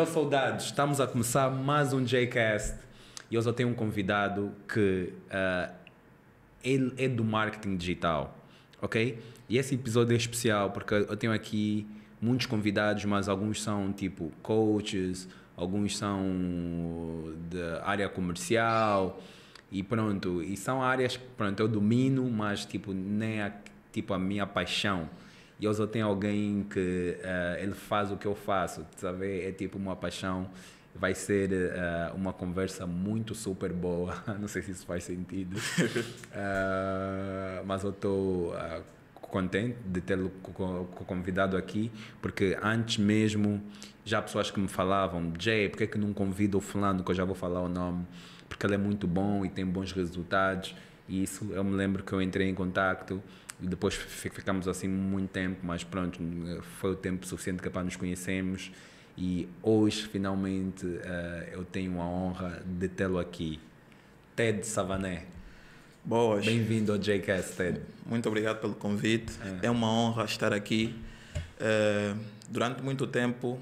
Yo, soldados, estamos a começar mais um JCast e hoje eu tenho um convidado que uh, ele é do marketing digital, ok? E esse episódio é especial porque eu tenho aqui muitos convidados, mas alguns são tipo coaches, alguns são da área comercial e pronto. E são áreas que pronto, eu domino, mas tipo, nem tipo, a minha paixão e eu só tenho alguém que uh, ele faz o que eu faço, sabe? É tipo uma paixão. Vai ser uh, uma conversa muito super boa. Não sei se isso faz sentido. uh, mas eu estou contente de tê-lo convidado aqui, porque antes mesmo já pessoas que me falavam: Jay, por que, é que não convido o fulano, que eu já vou falar o nome? Porque ele é muito bom e tem bons resultados. E isso eu me lembro que eu entrei em contato depois ficámos assim muito tempo, mas pronto, foi o tempo suficiente que é para nos conhecemos e hoje finalmente uh, eu tenho a honra de tê-lo aqui. Ted Savané. Boas. Bem-vindo ao JCast, Ted. Muito obrigado pelo convite. É, é uma honra estar aqui. Uh, durante muito tempo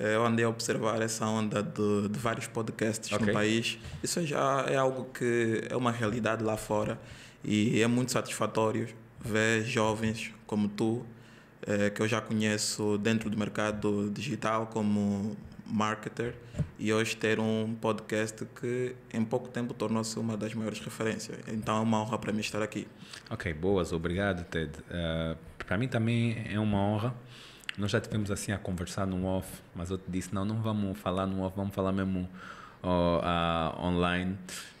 eh, eu andei a observar essa onda de, de vários podcasts okay. no país. Isso já é algo que é uma realidade lá fora e é muito satisfatório ver jovens como tu, eh, que eu já conheço dentro do mercado digital como marketer, e hoje ter um podcast que em pouco tempo tornou-se uma das maiores referências. Então é uma honra para mim estar aqui. Ok, boas, obrigado, Ted. Uh, para mim também é uma honra. Nós já tivemos assim a conversar no off, mas eu te disse: não, não vamos falar no off, vamos falar mesmo uh, uh, online.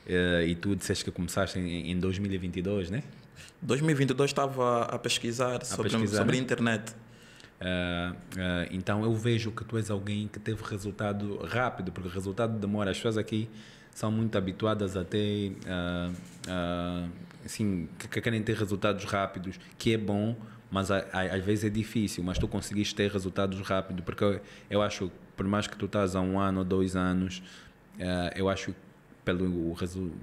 Eh, e tu disseste que começaste em, em 2022, né? 2022 estava a pesquisar, a sobre, pesquisar. sobre a internet. Uh, uh, então eu vejo que tu és alguém que teve resultado rápido, porque resultado demora. As pessoas aqui são muito habituadas a ter, uh, assim, que, que, querem ter resultados rápidos, que é bom, mas a, a, às vezes é difícil. Mas tu conseguiste ter resultados rápido, porque eu, eu acho, por mais que tu estás há um ano ou dois anos, eu acho pelo, o,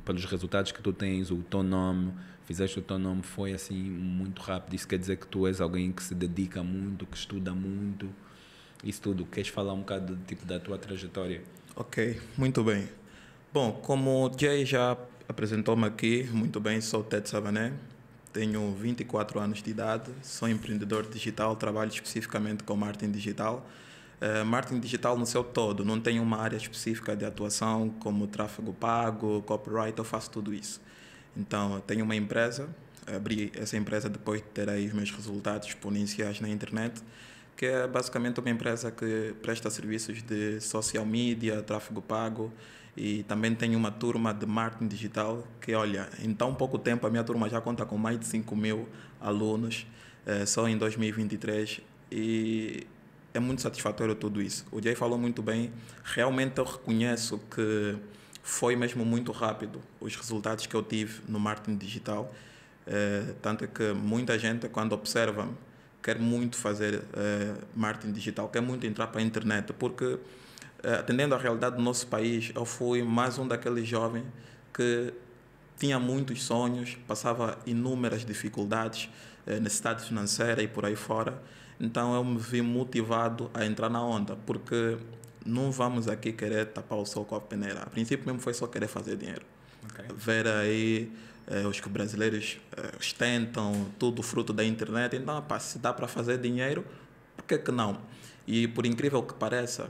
pelos resultados que tu tens, o teu nome fizeste o teu nome foi assim muito rápido. Isso quer dizer que tu és alguém que se dedica muito, que estuda muito, isso tudo. Queres falar um bocado do tipo da tua trajetória? Ok, muito bem. Bom, como o Jay já apresentou-me aqui, muito bem, sou Ted Sabané, tenho 24 anos de idade, sou empreendedor digital, trabalho especificamente com marketing digital. Uh, marketing digital no seu todo, não tenho uma área específica de atuação como tráfego pago, copyright, eu faço tudo isso. Então, eu tenho uma empresa, abri essa empresa depois de ter aí os meus resultados exponenciais na internet, que é basicamente uma empresa que presta serviços de social media, tráfego pago e também tenho uma turma de marketing digital que, olha, em tão pouco tempo a minha turma já conta com mais de 5 mil alunos, eh, só em 2023 e é muito satisfatório tudo isso. O Jay falou muito bem, realmente eu reconheço que foi mesmo muito rápido os resultados que eu tive no marketing digital. Uh, tanto é que muita gente, quando observa-me, quer muito fazer uh, marketing digital, quer muito entrar para a internet, porque, uh, atendendo à realidade do nosso país, eu fui mais um daqueles jovens que tinha muitos sonhos, passava inúmeras dificuldades, necessidade financeira e por aí fora. Então eu me vi motivado a entrar na onda, porque não vamos aqui querer tapar o sol com a peneira. A princípio mesmo foi só querer fazer dinheiro. Okay. Ver aí eh, os que brasileiros eh, ostentam, tudo fruto da internet. Então, se dá para fazer dinheiro, por que, que não? E por incrível que pareça,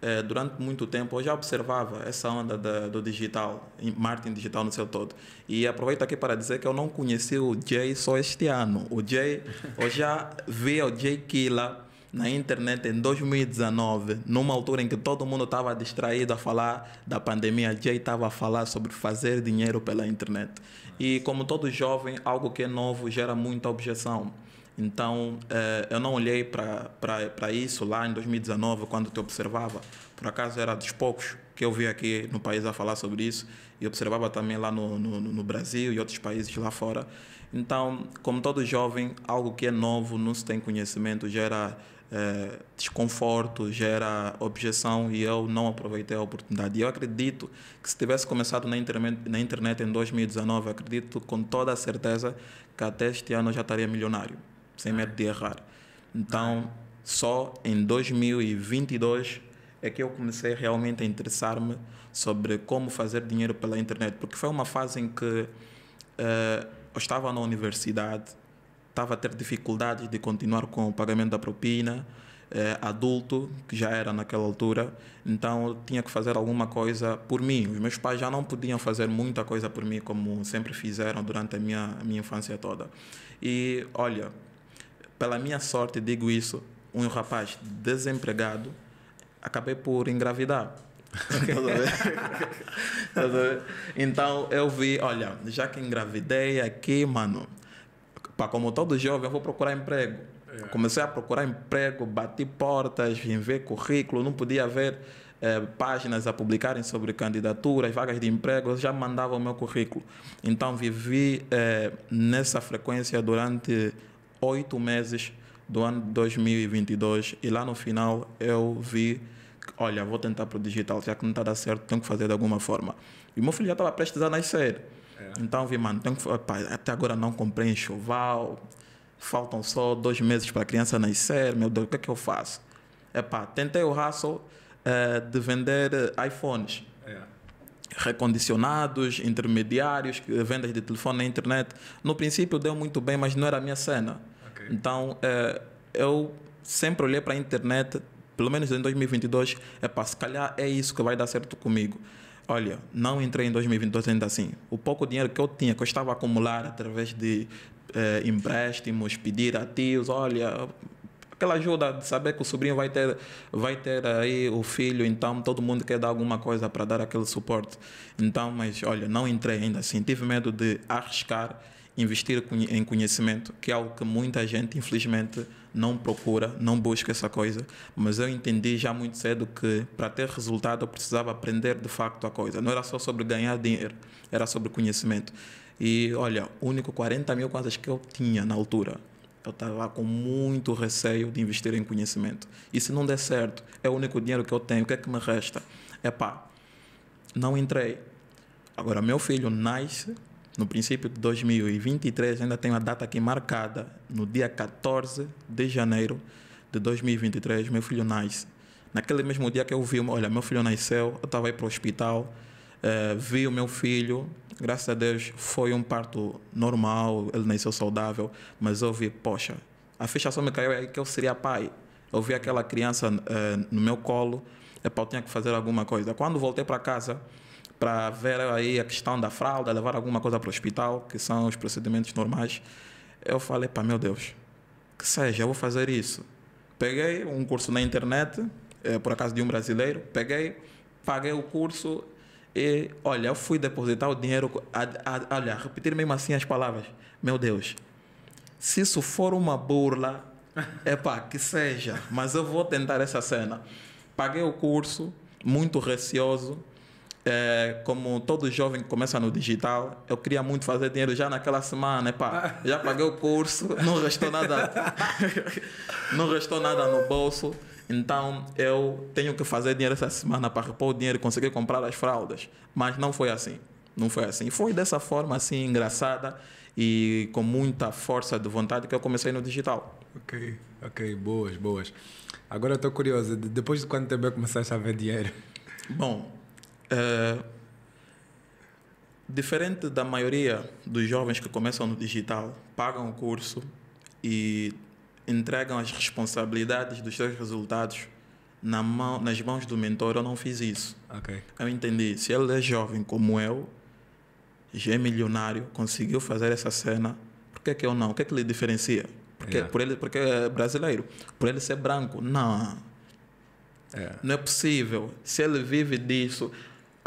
eh, durante muito tempo eu já observava essa onda da, do digital, marketing digital no seu todo. E aproveito aqui para dizer que eu não conheci o Jay só este ano. O Jay, eu já vi é o Jay Killa na internet em 2019, numa altura em que todo mundo estava distraído a falar da pandemia, Jay estava a falar sobre fazer dinheiro pela internet. E como todo jovem, algo que é novo gera muita objeção. Então, eh, eu não olhei para isso lá em 2019, quando te observava. Por acaso era dos poucos que eu vi aqui no país a falar sobre isso e observava também lá no, no, no Brasil e outros países lá fora. Então, como todo jovem, algo que é novo, não se tem conhecimento, gera é, desconforto, gera objeção e eu não aproveitei a oportunidade. Eu acredito que se tivesse começado na internet, na internet em 2019, acredito com toda a certeza que até este ano eu já estaria milionário, sem medo de errar. Então, só em 2022 é que eu comecei realmente a interessar-me sobre como fazer dinheiro pela internet, porque foi uma fase em que uh, eu estava na universidade, estava a ter dificuldades de continuar com o pagamento da propina, eh, adulto, que já era naquela altura, então eu tinha que fazer alguma coisa por mim. Os meus pais já não podiam fazer muita coisa por mim, como sempre fizeram durante a minha, a minha infância toda. E olha, pela minha sorte, digo isso, um rapaz desempregado, acabei por engravidar. então eu vi, olha, já que engravidei aqui, mano, para como todo jovem, eu vou procurar emprego. É. Comecei a procurar emprego, bati portas, ver currículo, não podia ver é, páginas a publicarem sobre candidaturas, vagas de emprego, eu já mandava o meu currículo. Então vivi é, nessa frequência durante oito meses do ano 2022 e lá no final eu vi olha, vou tentar para o digital, já que não está dando certo, tenho que fazer de alguma forma. E meu filho já estava prestes a nascer. É. Então vi, mano, que, opa, até agora não comprei enxoval, faltam só dois meses para a criança nascer, meu Deus, o que é que eu faço? Epá, tentei o hustle eh, de vender iPhones. É. Recondicionados, intermediários, vendas de telefone na internet. No princípio deu muito bem, mas não era a minha cena. Okay. Então eh, eu sempre olhei para a internet, pelo menos em 2022, é se calhar é isso que vai dar certo comigo. Olha, não entrei em 2022 ainda assim. O pouco dinheiro que eu tinha, que eu estava a acumular através de eh, empréstimos, pedir a tios, olha, aquela ajuda de saber que o sobrinho vai ter, vai ter aí o filho, então todo mundo quer dar alguma coisa para dar aquele suporte. Então, mas olha, não entrei ainda assim, tive medo de arriscar, investir em conhecimento, que é algo que muita gente, infelizmente, não procura, não busca essa coisa, mas eu entendi já muito cedo que para ter resultado eu precisava aprender de facto a coisa. Não era só sobre ganhar dinheiro, era sobre conhecimento. E olha, o único 40 mil quantas que eu tinha na altura, eu estava com muito receio de investir em conhecimento. E se não der certo, é o único dinheiro que eu tenho, o que é que me resta? É pá, não entrei. Agora, meu filho nasce no princípio de 2023, ainda tenho a data aqui marcada, no dia 14 de janeiro de 2023, meu filho nasce. Naquele mesmo dia que eu vi, olha, meu filho nasceu, eu estava aí para o hospital, eh, vi o meu filho, graças a Deus foi um parto normal, ele nasceu saudável, mas eu vi, poxa, a ficha só me caiu é aí que eu seria pai. Eu vi aquela criança eh, no meu colo, epa, é eu tinha que fazer alguma coisa. Quando voltei para casa, para ver aí a questão da fralda, levar alguma coisa para o hospital, que são os procedimentos normais. Eu falei, para meu Deus, que seja, eu vou fazer isso. Peguei um curso na internet, é, por acaso de um brasileiro, peguei, paguei o curso e, olha, eu fui depositar o dinheiro, a, a, olha, repetir mesmo assim as palavras, meu Deus, se isso for uma burla, é pá, que seja, mas eu vou tentar essa cena. Paguei o curso, muito receoso, é, como todo jovem que começa no digital, eu queria muito fazer dinheiro já naquela semana, epá, já paguei o curso, não restou nada, não restou nada no bolso. Então eu tenho que fazer dinheiro essa semana para repor o dinheiro e conseguir comprar as fraldas. Mas não foi assim. Não foi assim. Foi dessa forma assim engraçada e com muita força de vontade que eu comecei no digital. Ok, ok, boas, boas. Agora eu estou curioso, depois de quanto tempo eu começaste a ver dinheiro? Bom, é, diferente da maioria dos jovens que começam no digital, pagam o curso e entregam as responsabilidades dos seus resultados na mão, nas mãos do mentor, eu não fiz isso. Okay. Eu entendi. Se ele é jovem como eu, já é milionário, conseguiu fazer essa cena, por que, é que eu não? O que, é que lhe diferencia? Porque, yeah. por ele, porque é brasileiro. Por ele ser branco? Não. Yeah. É. Não é possível. Se ele vive disso,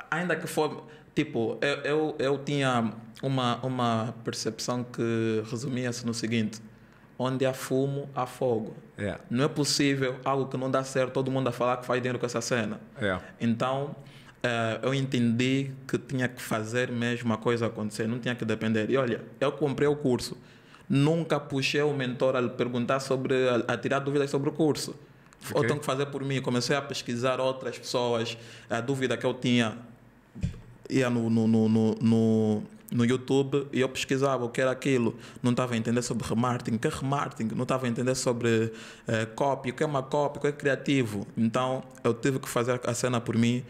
ainda que for. Tipo, eu, eu, eu tinha uma, uma percepção que resumia-se no seguinte: onde há fumo, há fogo. Yeah. É. Não é possível algo que não dá certo, todo mundo a falar que faz dinheiro com essa cena. Yeah. É. Então, uh, eu entendi que tinha que fazer mesmo a coisa acontecer, não tinha que depender. E olha, eu comprei o curso, nunca puxei o mentor a lhe perguntar sobre, a, tirar dúvidas sobre o curso. Okay. tenho que fazer por mim. Comecei a pesquisar outras pessoas, a dúvida que eu tinha ia no, no, no, no, no YouTube e eu pesquisava o que era aquilo. Não estava a entender sobre remarketing, o que é remarketing, não estava a entender sobre eh, o que é uma cópia o que é criativo. Então eu tive que fazer a cena por mim.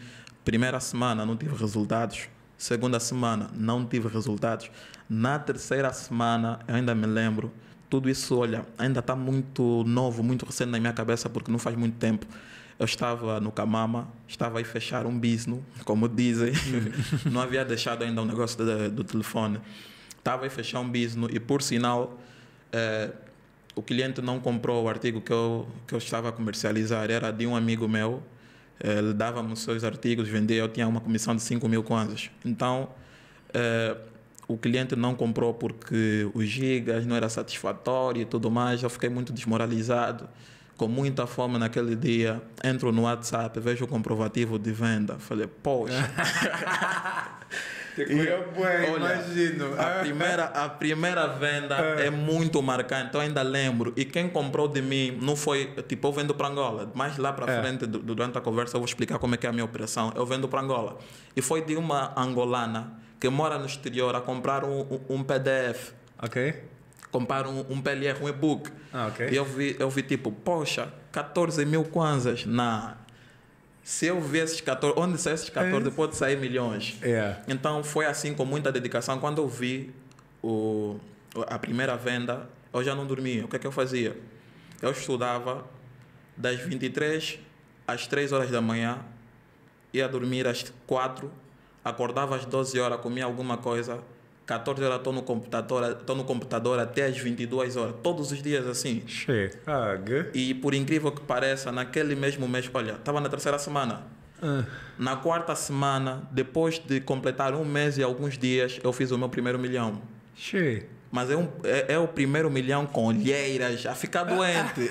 Primeira semana não tive resultados. Segunda semana não tive resultados. Na terceira semana, eu ainda me lembro, tudo isso, olha, ainda está muito novo, muito recente na minha cabeça, porque não faz muito tempo. Eu estava no Camama, estava aí fechar um business, como dizem. não havia deixado ainda o um negócio de, do telefone. Estava aí fechar um business e, por sinal, eh, o cliente não comprou o artigo que eu, que eu estava a comercializar. Era de um amigo meu. Eh, ele dava-me os seus artigos, vendia. Eu tinha uma comissão de 5 mil kwanzas. Então, eh, o cliente não comprou porque os gigas não era satisfatório e tudo mais. Eu fiquei muito desmoralizado com muita fome naquele dia, entro no WhatsApp, vejo o comprovativo de venda. Falei, poxa. Te bem, olha, imagino. A primeira, a primeira venda é. é muito marcante, então ainda lembro. E quem comprou de mim não foi, tipo, eu vendo para Angola, mas lá para é. frente, durante a conversa, eu vou explicar como é que é a minha operação. Eu vendo para Angola. E foi de uma angolana que mora no exterior a comprar um, um PDF. Ok comparo um, um PLR, um e-book. Ah, okay. E eu vi, eu vi tipo, poxa, 14 mil kwanzas na. Se eu ver esses 14, onde saem esses 14, é. pode sair milhões. Yeah. É. Então foi assim, com muita dedicação. Quando eu vi o, a primeira venda, eu já não dormia. O que é que eu fazia? Eu estudava das 23 às 3 horas da manhã, ia dormir às 4, acordava às 12 horas, comia alguma coisa, 14 horas estou no computador, estou no computador até as 22 horas, todos os dias assim. Chega. E por incrível que pareça, naquele mesmo mês, olha, estava na terceira semana. Uh. Na quarta semana, depois de completar um mês e alguns dias, eu fiz o meu primeiro milhão. Chega. Mas é, um, é, é o primeiro milhão com olheiras já fica doente.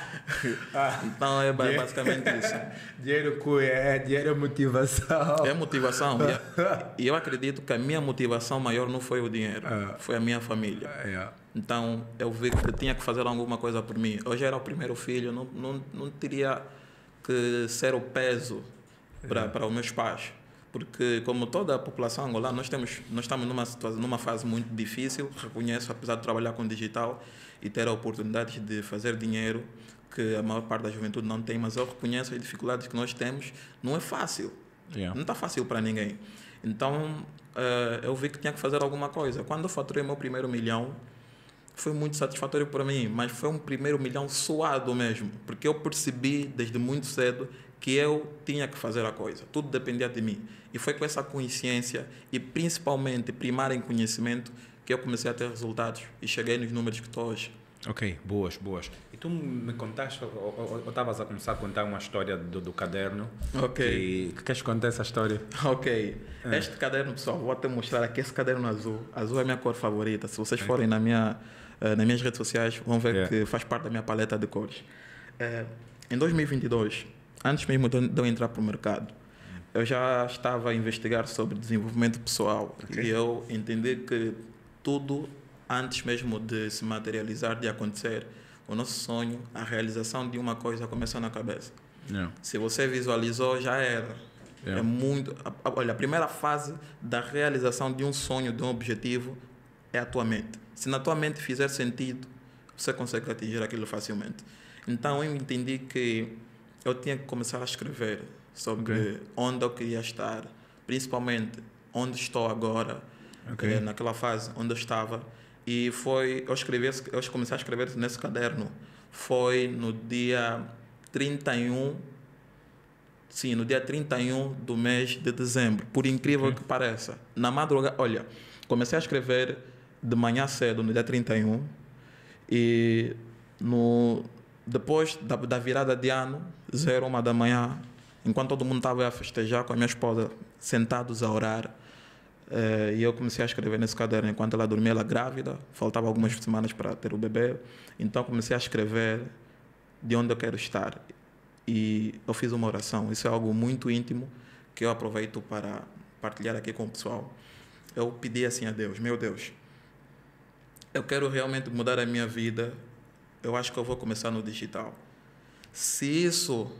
então é basicamente isso. dinheiro cuia, é, é, dinheiro é motivação. É motivação. É- e eu acredito que a minha motivação maior não foi o dinheiro, ah. foi a minha família. É. Então eu vi que tinha que fazer alguma coisa por mim. Eu já era o primeiro filho, não, não, não teria que ser o peso para os meus pais porque como toda a população angolana, nós temos nós estamos numa situação, numa fase muito difícil, reconheço, apesar de trabalhar com digital e ter a oportunidade de fazer dinheiro que a maior parte da juventude não tem, mas eu reconheço as dificuldades que nós temos, não é fácil. Yeah. Não está fácil para ninguém. Então, uh, eu vi que tinha que fazer alguma coisa. Quando eu faturei meu primeiro milhão, foi muito satisfatório para mim, mas foi um primeiro milhão suado mesmo, porque eu percebi desde muito cedo que eu tinha que fazer a coisa, tudo dependia de mim. E foi com essa consciência e principalmente primar em conhecimento que eu comecei a ter resultados e cheguei nos números que estou hoje. Ok, boas, boas. E tu me contaste, ou estavas a começar a contar uma história do, do caderno. Ok. Que, queres contar essa história? Ok. É. Este caderno, pessoal, vou até mostrar aqui esse caderno azul. Azul é a minha cor favorita. Se vocês forem na minha, eh, nas minhas redes sociais, vão ver que faz parte da minha paleta de cores. Eh, em 2022, antes mesmo de eu entrar para o mercado, eu já estava a investigar sobre desenvolvimento pessoal okay. e eu entendi que tudo antes mesmo de se materializar, de acontecer, o nosso sonho, a realização de uma coisa começa na cabeça. Yeah. É. Se você visualizou, já era. Yeah. É. é muito. Olha, a primeira fase da realização de um sonho, de um objetivo, é a tua mente. Se na tua mente fizer sentido, você consegue atingir aquilo facilmente. Então eu entendi que eu tinha que começar a escrever sobre okay. onde eu queria estar, principalmente onde estou agora, okay. Eh, naquela fase onde eu estava. E foi, eu escrevi, eu comecei a escrever nesse caderno. Foi no dia 31, sim, no dia 31 do mês de dezembro, por incrível okay. que pareça. Na madrugada, olha, comecei a escrever de manhã cedo, no dia 31, e no, depois da, da virada de ano, zero, uma da manhã, enquanto todo mundo estava a festejar com a minha esposa, sentados a orar. Eh, e eu comecei a escrever nesse caderno enquanto ela dormia, ela grávida, faltava algumas semanas para ter o bebê. Então comecei a escrever de onde eu quero estar. E eu fiz uma oração. Isso é algo muito íntimo que eu aproveito para partilhar aqui com o pessoal. Eu pedi assim a Deus: Meu Deus, eu quero realmente mudar a minha vida. Eu acho que eu vou começar no digital. Se isso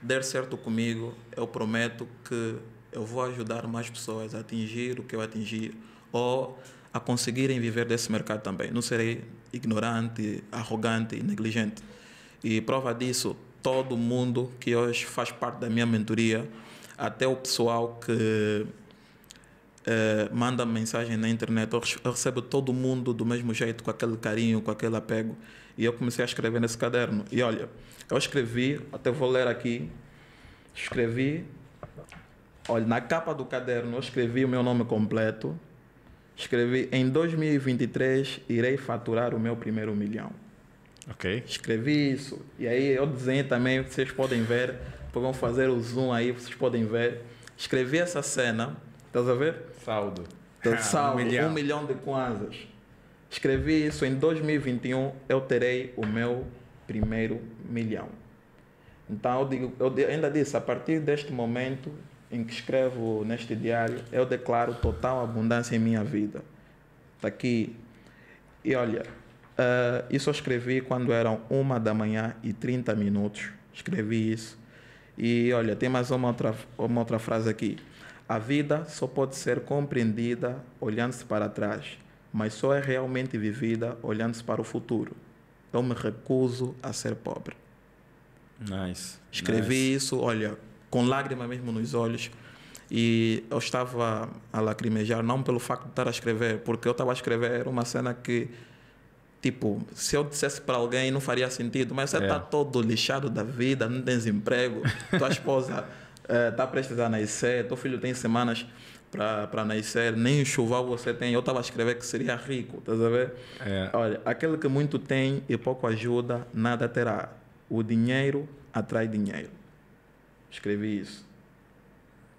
der certo comigo, eu prometo que eu vou ajudar mais pessoas a atingir o que eu atingi ou a conseguirem viver desse mercado também. Não serei ignorante, arrogante e negligente. E prova disso, todo mundo que hoje faz parte da minha mentoria, até o pessoal que eh, manda mensagem na internet, eu, eu recebo todo mundo do mesmo jeito, com aquele carinho, com aquele apego. E eu comecei a escrever nesse caderno. E olha, eu escrevi, até vou ler aqui, escrevi, olha, na capa do caderno eu escrevi o meu nome completo, escrevi em 2023 irei faturar o meu primeiro milhão. Ok. Escrevi isso. E aí eu desenhei também, vocês podem ver, depois vão fazer o zoom aí, vocês podem ver. Escrevi essa cena, estás a ver? saldo. Ah, saldo, um milhão, um milhão de kwanzas. Escrevi isso em 2021, eu terei o meu primeiro milhão. Então, eu, digo, eu ainda disse, a partir deste momento em que escrevo neste diário, eu declaro total abundância em minha vida. Está aqui. E olha, uh, isso eu escrevi quando eram uma da manhã e 30 minutos. Escrevi isso. E olha, tem mais uma outra, uma outra frase aqui. A vida só pode ser compreendida olhando-se para trás, mas só é realmente vivida olhando-se para o futuro. Eu me recuso a ser pobre. Nice. Escrevi nice. isso, olha, com lágrima mesmo nos olhos. E eu estava a lacrimejar, não pelo facto de estar a escrever, porque eu estava a escrever uma cena que, tipo, se eu dissesse para alguém não faria sentido, mas você está é. Tá todo lixado da vida, não tens emprego, tua esposa está é, tá prestes a nascer, teu filho tem semanas para nascer, nem enxoval você tem. Eu estava a escrever que seria rico, estás a ver? É. Olha, aquele que muito tem e pouco ajuda, nada terá. O dinheiro atrai dinheiro. Escrevi isso.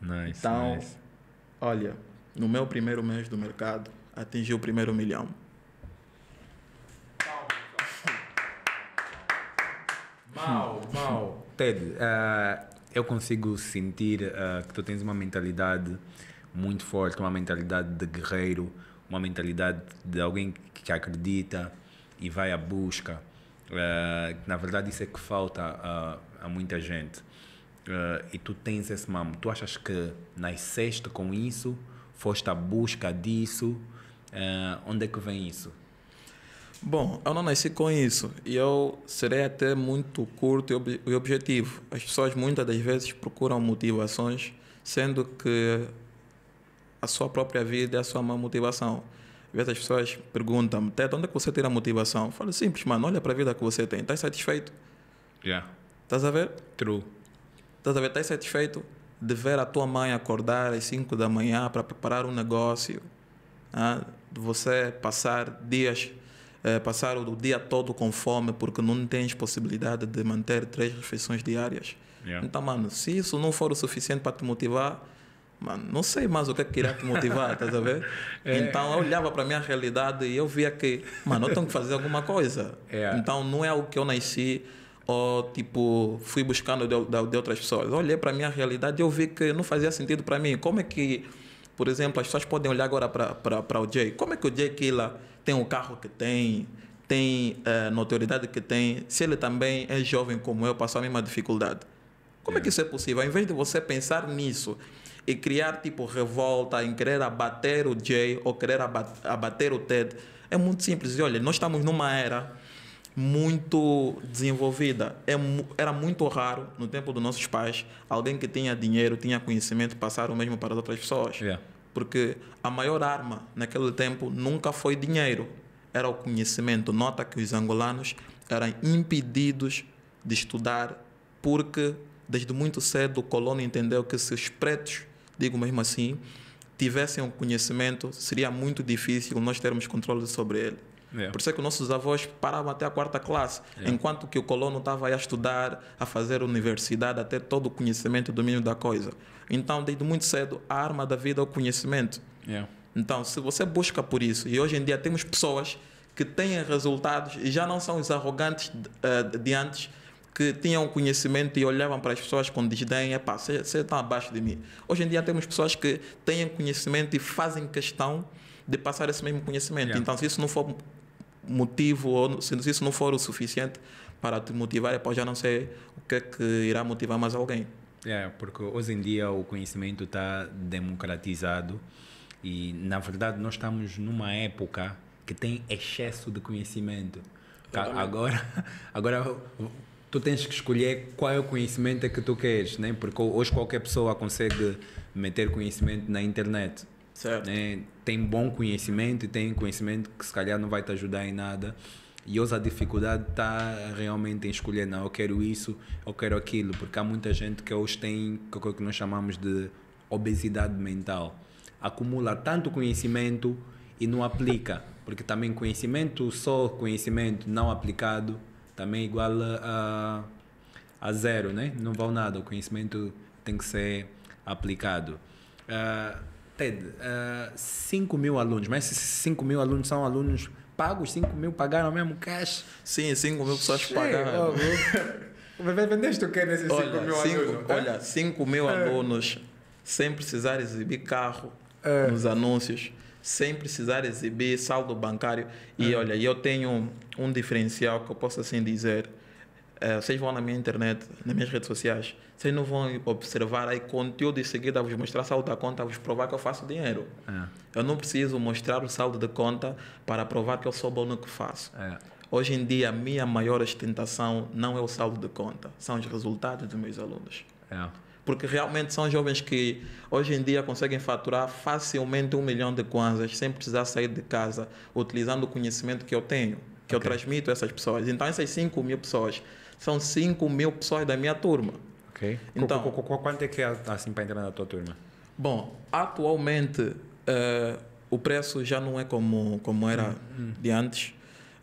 Nice, então, nice. olha, no meu primeiro mês do mercado, atingi o primeiro milhão. Mal, mal. Ted, uh, eu consigo sentir uh, que tu tens uma mentalidade muito forte, uma mentalidade de guerreiro, uma mentalidade de alguém que acredita e vai à busca. Uh, na verdade, isso é que falta a, a muita gente. Uh, e tu tens esse mamo. Tu achas que nasceste com isso? Foste à busca disso? Uh, onde é que vem isso? Bom, eu não nasci com isso e eu serei até muito curto e, ob e objetivo. As pessoas muitas das vezes procuram motivações, sendo que a sua própria vida é a sua má motivação. Às vezes as pessoas perguntam, Teto, onde é que você tira a motivação? Eu falo, simples, mano, olha para a vida que você tem, estás satisfeito? Yeah. Estás a ver? True. Estás a ver, estás satisfeito de ver a tua mãe acordar às 5 da manhã para preparar um negócio, ah, de você passar dias eh, passar o dia todo com fome porque não tens possibilidade de manter três refeições diárias. Yeah. Então, mano, se isso não for o suficiente para te motivar, mano, não sei mais o que é que irá te motivar, estás a ver? É. Então eu olhava para a minha realidade e eu via que, mano, eu tenho que fazer alguma coisa. É. Então não é o que eu nasci ou tipo fui buscando de, de outras pessoas. Eu olhei para a minha realidade e eu vi que não fazia sentido para mim. Como é que, por exemplo, as pessoas podem olhar agora para o Jay? Como é que o Jay Killa tem o carro que tem, tem a eh, notoriedade que tem, se ele também é jovem como eu, passou a mesma dificuldade. Como é. é que isso é possível? Ao invés de você pensar nisso e criar tipo revolta em querer abater o Jay ou querer abater o Ted, é muito simples. E olha, nós estamos numa era muito desenvolvida. É, era muito raro, no tempo dos nossos pais, alguém que tinha dinheiro, tinha conhecimento, passar o mesmo para as outras pessoas. Yeah. É. Porque a maior arma naquele tempo nunca foi dinheiro, era o conhecimento. Nota que os angolanos eram impedidos de estudar porque desde muito cedo o colono entendeu que se os pretos, digo mesmo assim, tivessem o um conhecimento, seria muito difícil nós termos controle sobre ele. Yeah. É. Por isso é que nossos avós paravam até a quarta classe, yeah. É. enquanto que o colono estava a estudar, a fazer universidade, a ter todo o conhecimento e domínio da coisa. Então, desde muito cedo, a arma da vida é o conhecimento. Yeah. Então, se você busca por isso, e hoje em dia temos pessoas que têm resultados e já não são os arrogantes uh, de antes, que tinham conhecimento e olhavam para as pessoas com desdém, é pá, você está abaixo de mim. Hoje em dia temos pessoas que têm conhecimento e fazem questão de passar esse mesmo conhecimento. Yeah. Então, se isso não for motivo, ou se isso não for o suficiente para te motivar, é já não sei o que é que irá motivar mais alguém. É, porque hoje em dia o conhecimento está democratizado e, na verdade, nós estamos numa época que tem excesso de conhecimento. Agora, agora tu tens que escolher qual é o conhecimento que tu queres, né? porque hoje qualquer pessoa consegue meter conhecimento na internet. Certo. Né? Tem bom conhecimento e tem conhecimento que se calhar não vai te ajudar em nada e hoje a dificuldade está realmente em escolher, não, eu quero isso, eu quero aquilo, porque há muita gente que hoje tem é o que nós chamamos de obesidade mental. Acumula tanto conhecimento e não aplica, porque também conhecimento, só conhecimento não aplicado, também é igual a, a zero, né? Não vale nada, o conhecimento tem que ser aplicado. Uh, Ted, uh, ah, 5 mil alunos, mas esses 5 mil alunos são alunos pago os 5 mil, pagaram mesmo cash. Sim, 5 mil pessoas Cheio, pagaram. Vendeste o que nesses 5 mil cinco, alunos? Tá? Olha, 5 mil é. alunos sem precisar exibir carro é. nos anúncios, sem precisar exibir saldo bancário. E é. olha, eu tenho um diferencial que eu posso assim dizer eh, vocês vão na minha internet, nas minhas redes sociais, vocês não vão observar aí conteúdo em seguida, a vos mostrar saldo da conta, vos provar que eu faço dinheiro. É. Eu não preciso mostrar o saldo da conta para provar que eu sou bom no que faço. É. Hoje em dia, a minha maior ostentação não é o saldo de conta, são os resultados dos meus alunos. É. Porque realmente são jovens que hoje em dia conseguem faturar facilmente um milhão de kwanzas sem precisar sair de casa, utilizando o conhecimento que eu tenho que okay. eu transmito a essas pessoas. Então, essas 5 mil pessoas são 5 mil pessoas da minha turma. Ok. Então, qu quanto é que é assim para entrar na tua turma? Bom, atualmente uh, o preço já não é como, como era hum, hum. de antes.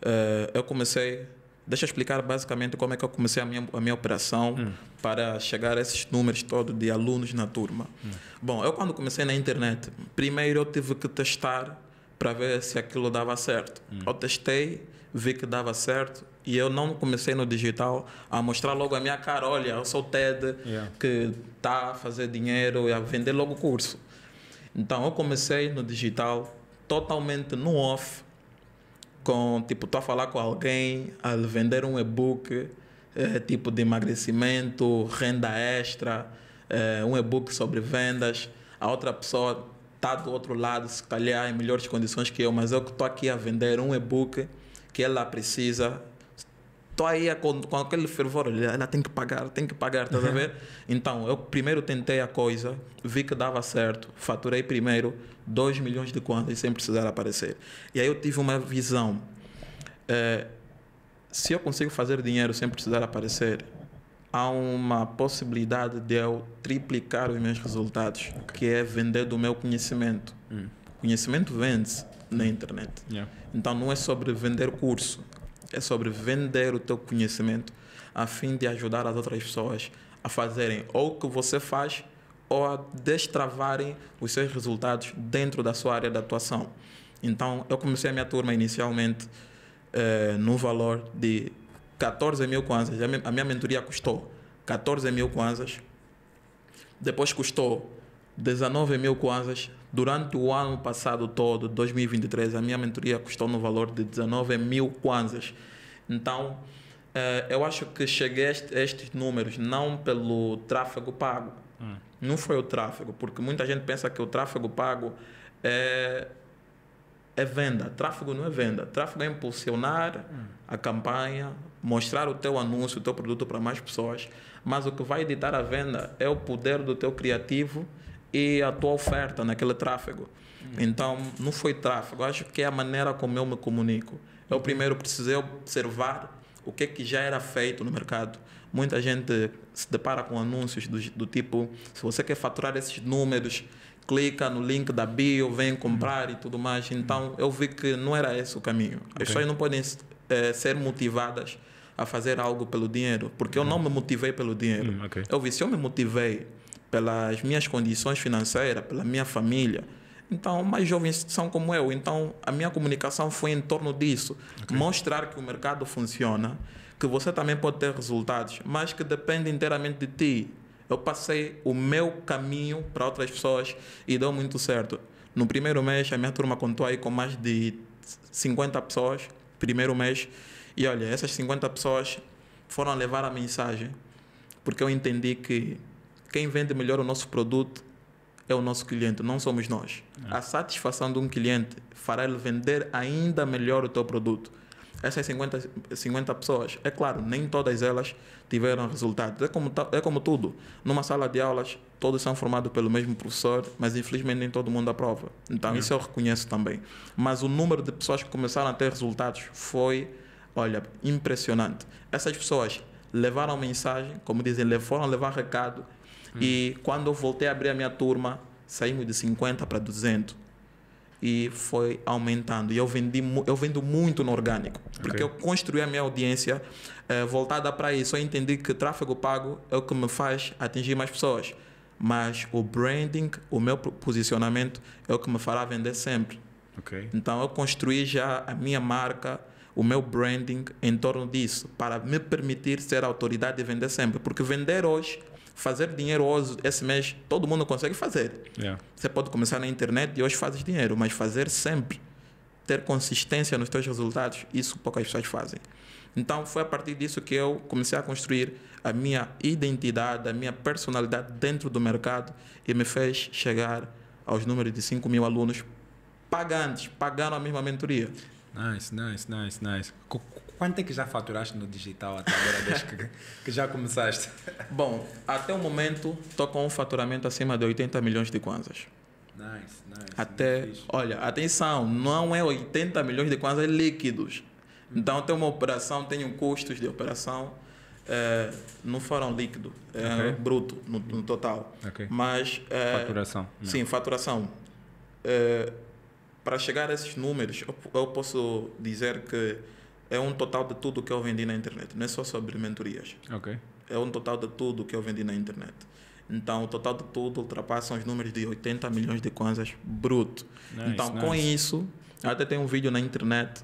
Uh, eu comecei. Deixa eu explicar basicamente como é que eu comecei a minha, a minha operação hum. para chegar a esses números todos de alunos na turma. Hum. Bom, eu quando comecei na internet, primeiro eu tive que testar para ver se aquilo dava certo. Hum. Eu testei vi que dava certo e eu não comecei no digital a mostrar logo a minha cara, olha, eu sou TED, yeah. que está a fazer dinheiro e a vender logo o curso. Então eu comecei no digital totalmente no off, com tipo, estou a falar com alguém, a vender um e-book, eh, tipo de emagrecimento, renda extra, eh, um e-book sobre vendas, a outra pessoa está do outro lado, se calhar em melhores condições que eu, mas eu que estou aqui a vender um e-book que ela precisa. Estou aí com, com aquele fervor, ela tem que pagar, tem que pagar, tá uhum. a ver? Então, eu primeiro tentei a coisa, vi que dava certo, faturei primeiro 2 milhões de contas sem precisar aparecer. E aí eu tive uma visão. É, se eu consigo fazer dinheiro sem precisar aparecer, há uma possibilidade de eu triplicar os meus resultados, okay. que é vender do meu conhecimento. Hum. Conhecimento vende-se na internet. Yeah. Então não é sobre vender curso, é sobre vender o teu conhecimento a fim de ajudar as outras pessoas a fazerem ou o que você faz ou a destravarem os seus resultados dentro da sua área de atuação. Então, eu comecei a minha turma inicialmente eh, no valor de 14 mil kwanzas. A minha, a minha mentoria custou 14 mil kwanzas. Depois custou 19 mil kwanzas, Durante o ano passado todo, 2023, a minha mentoria custou no valor de 19 mil kwanzas. Então, eh, eu acho que cheguei a estes números não pelo tráfego pago. Hum. Não foi o tráfego, porque muita gente pensa que o tráfego pago é, é venda. Tráfego não é venda. Tráfego é impulsionar hum. a campanha, mostrar o teu anúncio, o teu produto para mais pessoas. Mas o que vai editar a venda é o poder do teu criativo e a tua oferta naquele tráfego. Então, não foi tráfego, acho que é a maneira como eu me comunico. Eu uhum. primeiro precisei observar o que, é que já era feito no mercado. Muita gente se depara com anúncios do, do tipo: se você quer faturar esses números, clica no link da bio, vem uhum. comprar e tudo mais. Então, uhum. eu vi que não era esse o caminho. Okay. As pessoas não podem é, ser motivadas a fazer algo pelo dinheiro, porque eu não me motivei pelo dinheiro. Okay. Eu vi, se eu me motivei pelas minhas condições financeiras, pela minha família. Então, mais jovens são como eu. Então, a minha comunicação foi em torno disso. Okay. Mostrar que o mercado funciona, que você também pode ter resultados, mas que depende inteiramente de ti. Eu passei o meu caminho para outras pessoas e deu muito certo. No primeiro mês, a minha turma contou aí com mais de 50 pessoas. Primeiro mês. E olha, essas 50 pessoas foram levar a mensagem, porque eu entendi que quem vende melhor o nosso produto é o nosso cliente, não somos nós. É. A satisfação de um cliente fará ele vender ainda melhor o teu produto. Essas 50, 50 pessoas, é claro, nem todas elas tiveram resultados. É como, é como tudo. Numa sala de aulas, todos são formados pelo mesmo professor, mas infelizmente nem todo mundo aprova. Então, é. isso eu reconheço também. Mas o número de pessoas que começaram a ter resultados foi, olha, impressionante. Essas pessoas levaram mensagem, como dizem, foram levar recado, Uhum. E quando eu voltei a abrir a minha turma, saímos de 50 para 200. E foi aumentando. E eu, vendi, eu vendo muito no orgânico. Porque okay. eu construí a minha audiência eh, voltada para isso. Eu entendi que tráfego pago é o que me faz atingir mais pessoas. Mas o branding, o meu posicionamento, é o que me fará vender sempre. Okay. Então eu construí já a minha marca, o meu branding em torno disso, para me permitir ser autoridade e vender sempre. Porque vender hoje fazer dinheiro esse mês, todo mundo consegue fazer. Yeah. É. Você pode começar na internet e hoje fazes dinheiro, mas fazer sempre, ter consistência nos teus resultados, isso poucas pessoas fazem. Então foi a partir disso que eu comecei a construir a minha identidade, a minha personalidade dentro do mercado e me fez chegar aos números de 5 mil alunos pagantes, pagando a mesma mentoria. Nice, nice, nice, nice. Quanto é que já faturaste no digital até agora, desde que, que já começaste? Bom, até o momento estou com um faturamento acima de 80 milhões de kwanzas. Nice, nice. Até, olha, atenção, não é 80 milhões de kwanzas líquidos. Hum. Então, tem uma operação, tenho custos de operação, é, não foram líquido, é, okay. bruto, no, no total. Okay. Mas... É, faturação. Não. Né? Sim, faturação. É, para chegar a esses números, eu, eu posso dizer que é um total de tudo que eu vendi na internet, não é só sobre mentorias. Ok. É um total de tudo que eu vendi na internet. Então, o total de tudo ultrapassa os números de 80 milhões de kwanzas bruto. Nice, então, nice. com isso, até tem um vídeo na internet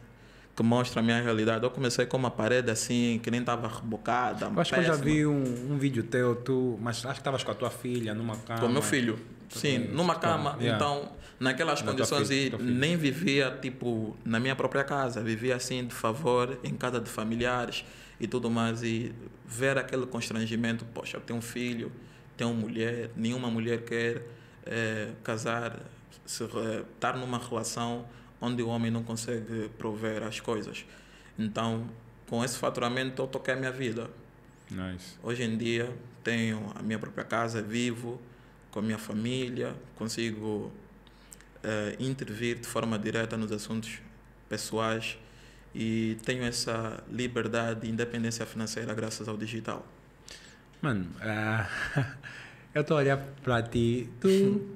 que mostra a minha realidade. Eu comecei com uma parede assim, que nem estava rebocada. acho péssima. que eu já vi um, um vídeo teu, tu, mas acho que estavas com a tua filha numa cama. Com meu filho, sim, numa cama. Yeah. Então, naquelas na condições e nem vivia tipo na minha própria casa, vivia assim de favor, em casa de familiares e tudo mais. E ver aquele constrangimento, poxa, eu tenho um filho, tenho uma mulher, nenhuma mulher quer é, casar, se, é, estar numa relação onde o homem não consegue prover as coisas. Então, com esse faturamento, eu toquei a minha vida. Nice. Hoje em dia, tenho a minha própria casa, vivo com a minha família, consigo uh, intervir de forma direta nos assuntos pessoais e tenho essa liberdade e independência financeira graças ao digital. Mano, uh, eu estou a olhar para ti, tu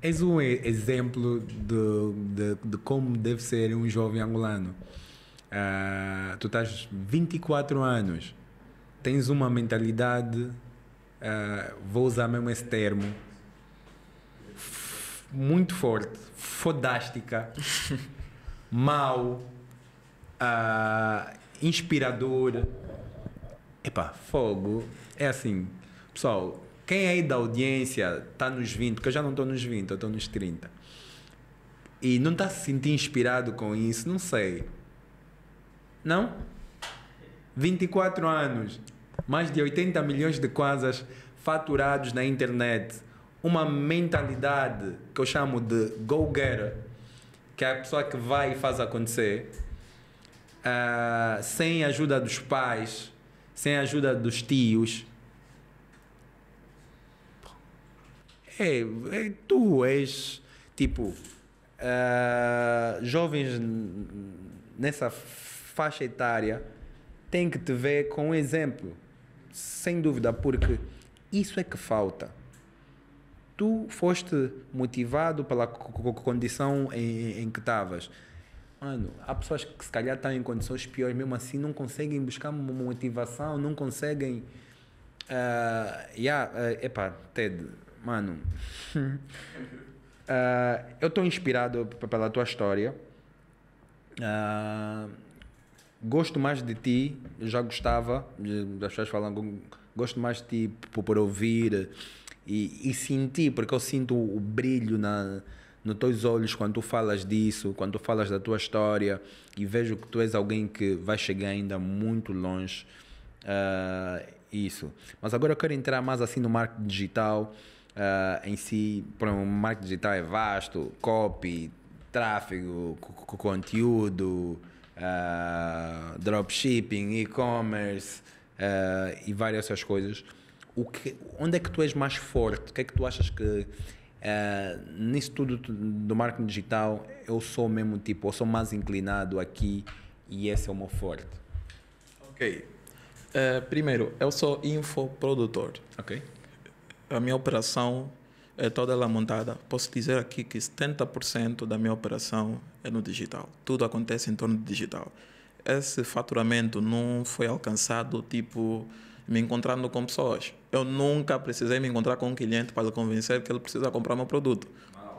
és um exemplo de, de, de, como deve ser um jovem angolano. Uh, tu estás 24 anos, tens uma mentalidade, uh, vou usar mesmo esse termo, muito forte, fodástica, mal, uh, ah, inspirador. Epá, fogo. É assim, pessoal, quem aí da audiência está nos 20, porque eu já não estou nos 20, eu estou nos 30, e não está se sentindo inspirado com isso, não sei. Não? 24 anos, mais de 80 milhões de quasas faturados na internet uma mentalidade que eu chamo de go-getter, que é a pessoa que vai e faz acontecer, uh, sem a ajuda dos pais, sem a ajuda dos tios. É, é tu és tipo uh, jovens nessa faixa etária têm que te ver com um exemplo, sem dúvida, porque isso é que falta tu foste motivado pela condição em, em que estavas. Mano, há pessoas que se calhar estão em condições piores, mesmo assim não conseguem buscar motivação, não conseguem. Uh, yeah, uh, epá, Ted, mano. uh, eu estou inspirado pela tua história. Uh, gosto mais de ti, já gostava, as pessoas falam, gosto mais de ti por, por ouvir e, e senti, porque eu sinto o brilho na, nos teus olhos quando tu falas disso, quando tu falas da tua história e vejo que tu és alguém que vai chegar ainda muito longe. Uh, isso. Mas agora eu quero entrar mais assim no marketing digital uh, em si. Para o marketing digital é vasto, copy, tráfego, conteúdo, uh, dropshipping, e-commerce uh, e várias outras coisas o que, onde é que tu és mais forte? O que é que tu achas que uh, nisso tudo do marketing digital eu sou mesmo tipo, eu sou mais inclinado aqui e esse é o meu forte? Ok. Uh, primeiro, eu sou infoprodutor. Ok. A minha operação é toda ela montada. Posso dizer aqui que 70% da minha operação é no digital. Tudo acontece em torno do digital. Esse faturamento não foi alcançado, tipo, me encontrando com pessoas. Eu nunca precisei me encontrar com um cliente para lhe convencer que ele precisa comprar meu produto.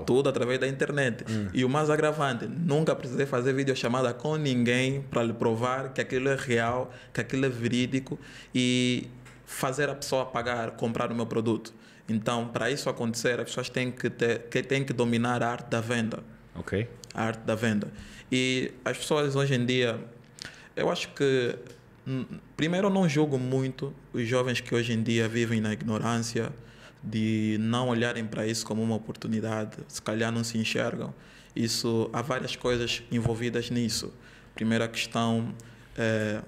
Tudo através da internet. Hum. E o mais agravante, nunca precisei fazer videochamada com ninguém para lhe provar que aquilo é real, que aquilo é verídico e fazer a pessoa pagar, comprar o meu produto. Então, para isso acontecer, as pessoas têm que, ter, que, têm que dominar a arte da venda. Ok. A arte da venda. E as pessoas hoje em dia, eu acho que Hum, primeiro, não julgo muito os jovens que hoje em dia vivem na ignorância de não olharem para isso como uma oportunidade, se calhar não se enxergam. Isso há várias coisas envolvidas nisso. Primeira questão é,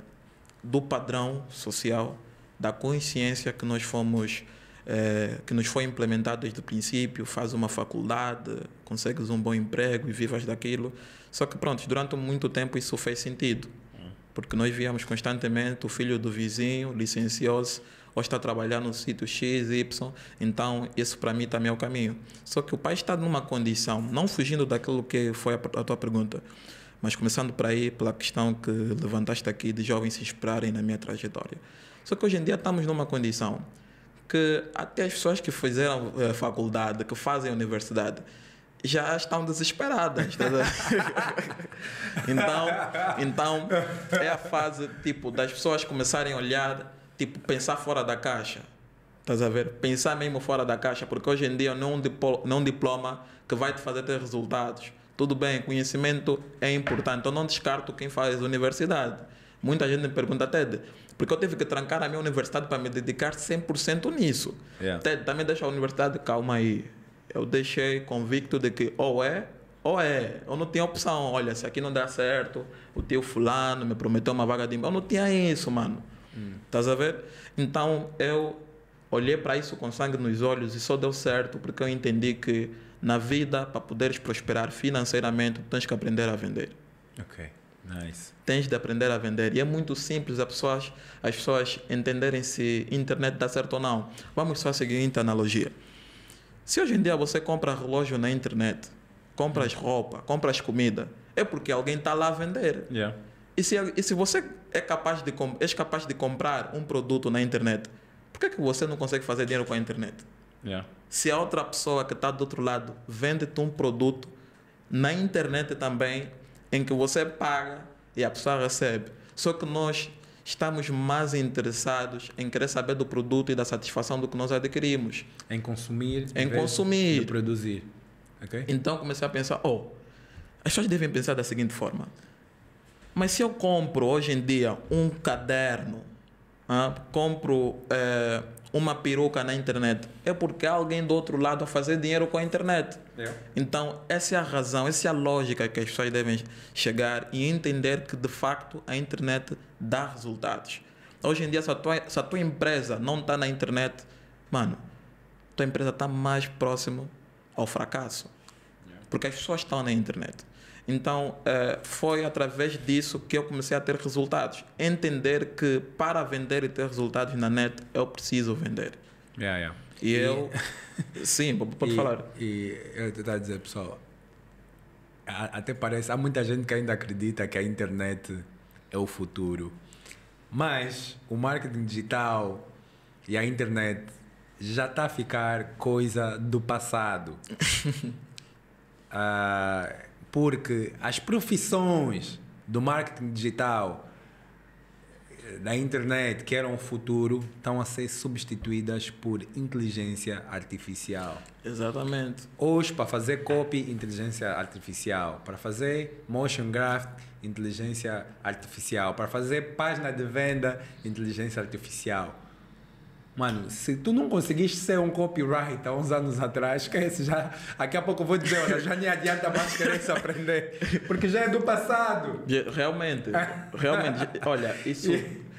do padrão social, da consciência que nós fomos é, que nos foi implementado desde o princípio, faz uma faculdade, consegues um bom emprego e vivas daquilo. Só que pronto, durante muito tempo isso fez sentido. Porque nós víamos constantemente o filho do vizinho licenciou-se ou está a trabalhar no sítio X, Y, então isso para mim também é o caminho. Só que o pai está numa condição, não fugindo daquilo que foi a, a tua pergunta, mas começando por aí, pela questão que levantaste aqui de jovens se inspirarem na minha trajetória. Só que hoje em dia estamos numa condição que até as pessoas que fizeram eh, faculdade, que fazem universidade, já estão desesperadas. Tá? então, então, é a fase tipo das pessoas começarem a olhar, tipo, pensar fora da caixa. Estás a ver? Pensar mesmo fora da caixa, porque hoje em dia não é um diploma que vai te fazer ter resultados. Tudo bem, conhecimento é importante. Eu não descarto quem faz universidade. Muita gente me pergunta, Ted, porque eu tive que trancar a minha universidade para me dedicar 100% nisso. Yeah. É. Ted, também deixa a universidade, calma aí eu deixei convicto de que ou é ou é, eu não tinha opção. Olha, se aqui não dá certo, o teu fulano me prometeu uma vaga de emprego. Eu não tinha isso, mano. Hum. Estás a ver? Então eu olhei para isso com sangue nos olhos e só deu certo porque eu entendi que na vida, para poderes prosperar financeiramente, tens que aprender a vender. Ok, nice. Tens de aprender a vender. E é muito simples as pessoas, as pessoas entenderem se internet dá certo ou não. Vamos só seguir a analogia. Se hoje em dia você compra relógio na internet, compra roupas, roupa, as comida, é porque alguém está lá a vender. Yeah. E, se, e se você é capaz, de, é capaz de comprar um produto na internet, por que, é que você não consegue fazer dinheiro com a internet? Yeah. Se a outra pessoa que está do outro lado vende-te um produto na internet também, em que você paga e a pessoa recebe. Só que nós estamos mais interessados em querer saber do produto e da satisfação do que nós adquirimos. Em consumir. Em consumir. E produzir. Okay? Então comecei a pensar, oh, as pessoas devem pensar da seguinte forma. Mas se eu compro hoje em dia um caderno, ah, compro eh, uma peruca na internet. É porque há alguém do outro lado a fazer dinheiro com a internet. É. Então, essa é a razão, essa é a lógica que as pessoas devem chegar e entender que, de facto, a internet dá resultados. Hoje em dia, se a tua, se a tua empresa não está na internet, mano, tua empresa está mais próximo ao fracasso. É. Porque as pessoas estão na internet. Então, eh, foi através disso que eu comecei a ter resultados. Entender que para vender e ter resultados na net, eu preciso vender. Yeah, yeah. E, e eu. sim, pode e, falar. E eu estou a dizer, pessoal, até parece. Há muita gente que ainda acredita que a internet é o futuro. Mas o marketing digital e a internet já está a ficar coisa do passado. uh, porque as profissões do marketing digital, eh, da internet, que eram o futuro, estão a ser substituídas por inteligência artificial. Exatamente. Hoje, para fazer copy, inteligência artificial. Para fazer motion graph, inteligência artificial. Para fazer página de venda, inteligência artificial. Mano, se tu não conseguiste ser um copyright há uns anos atrás, esquece já. Daqui a pouco eu vou dizer, olha, já nem adianta mais querer se aprender, porque já é do passado. Realmente, realmente, olha, isso,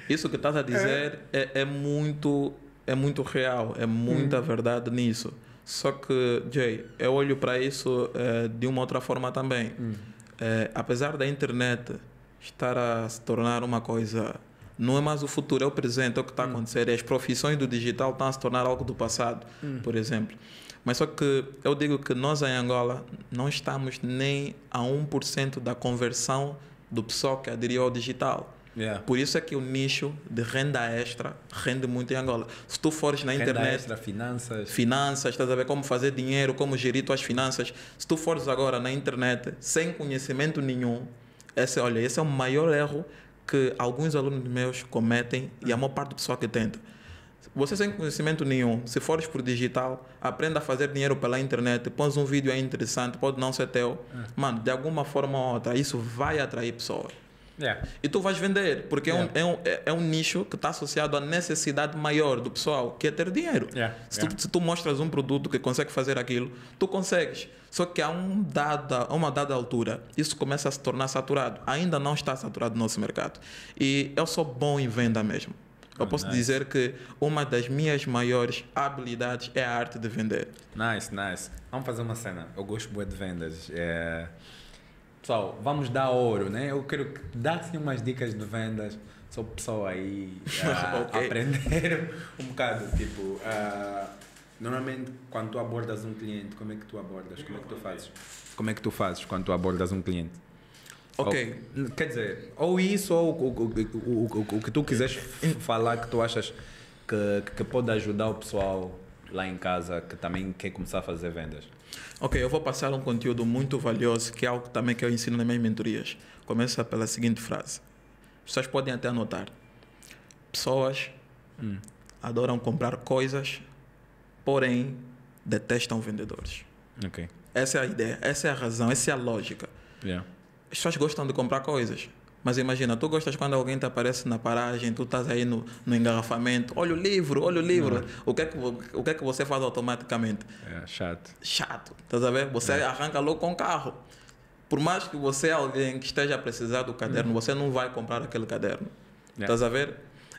isso que estás a dizer é, é, muito, é muito real, é muita hum. verdade nisso. Só que, Jay, eu olho para isso é, de uma outra forma também. Hum. É, apesar da internet estar a se tornar uma coisa não é mais o futuro, é o presente, é o que está a hum. acontecer. E as profissões do digital estão a se tornar algo do passado, hum. por exemplo. Mas só que eu digo que nós em Angola não estamos nem a 1% da conversão do pessoal que aderiu ao digital. Yeah. Por isso é que o nicho de renda extra rende muito em Angola. Se tu fores na renda internet. Extra, finanças. Finanças, estás a ver como fazer dinheiro, como gerir tuas finanças. Se tu fores agora na internet sem conhecimento nenhum, esse, olha, esse é o maior erro que alguns alunos meus cometem e a maior parte do pessoal que tenta. Você sem conhecimento nenhum, se fores por digital, aprenda a fazer dinheiro pela internet, pões um vídeo aí é interessante, pode não ser teu. É. Mano, de alguma forma ou outra, isso vai atrair pessoas. É. E tu vais vender, porque é, um, é, um, é um nicho que está associado à necessidade maior do pessoal, que é ter dinheiro. Se, tu, se, Tu, mostras um produto que consegue fazer aquilo, tu consegues. Só que a um dada, a uma dada altura, isso começa a se tornar saturado. Ainda não está saturado o nosso mercado. E eu sou bom em venda mesmo. Eu posso nice. dizer que uma das minhas maiores habilidades é a arte de vender. Nice, nice. Vamos fazer uma cena. Eu gosto muito de vendas. É... Pessoal, vamos dar ouro, né? Eu quero dar te assim umas dicas de vendas. Sou pessoal aí uh, okay. aprender um bocado. Tipo, uh Normalmente, quando tu abordas um cliente, como é que tu abordas? Como é que tu é fazes? Como é que tu fazes quando tu abordas um cliente? Ok. Ou, quer dizer, ou isso, ou o, o, o, o que tu quiseres falar que tu achas que, que pode ajudar o pessoal lá em casa que também quer começar a fazer vendas? Ok, eu vou passar um conteúdo muito valioso, que é algo também que eu ensino nas minhas mentorias. Começa pela seguinte frase. Pessoas podem até anotar. Pessoas hum. adoram comprar coisas porém detestam vendedores. Ok. Essa é a ideia, essa é a razão, essa é a lógica. Yeah. As pessoas gostam de comprar coisas. Mas imagina, tu gostas quando alguém te aparece na paragem, tu estás aí no, no engarrafamento, olha o livro, olha o livro. Uhum. O, que é que, o que é que você faz automaticamente? É, chato. Chato. Estás a ver? Você é. arranca logo com o carro. Por mais que você é alguém que esteja a precisar do caderno, uhum. você não vai comprar aquele caderno. É. Estás a ver?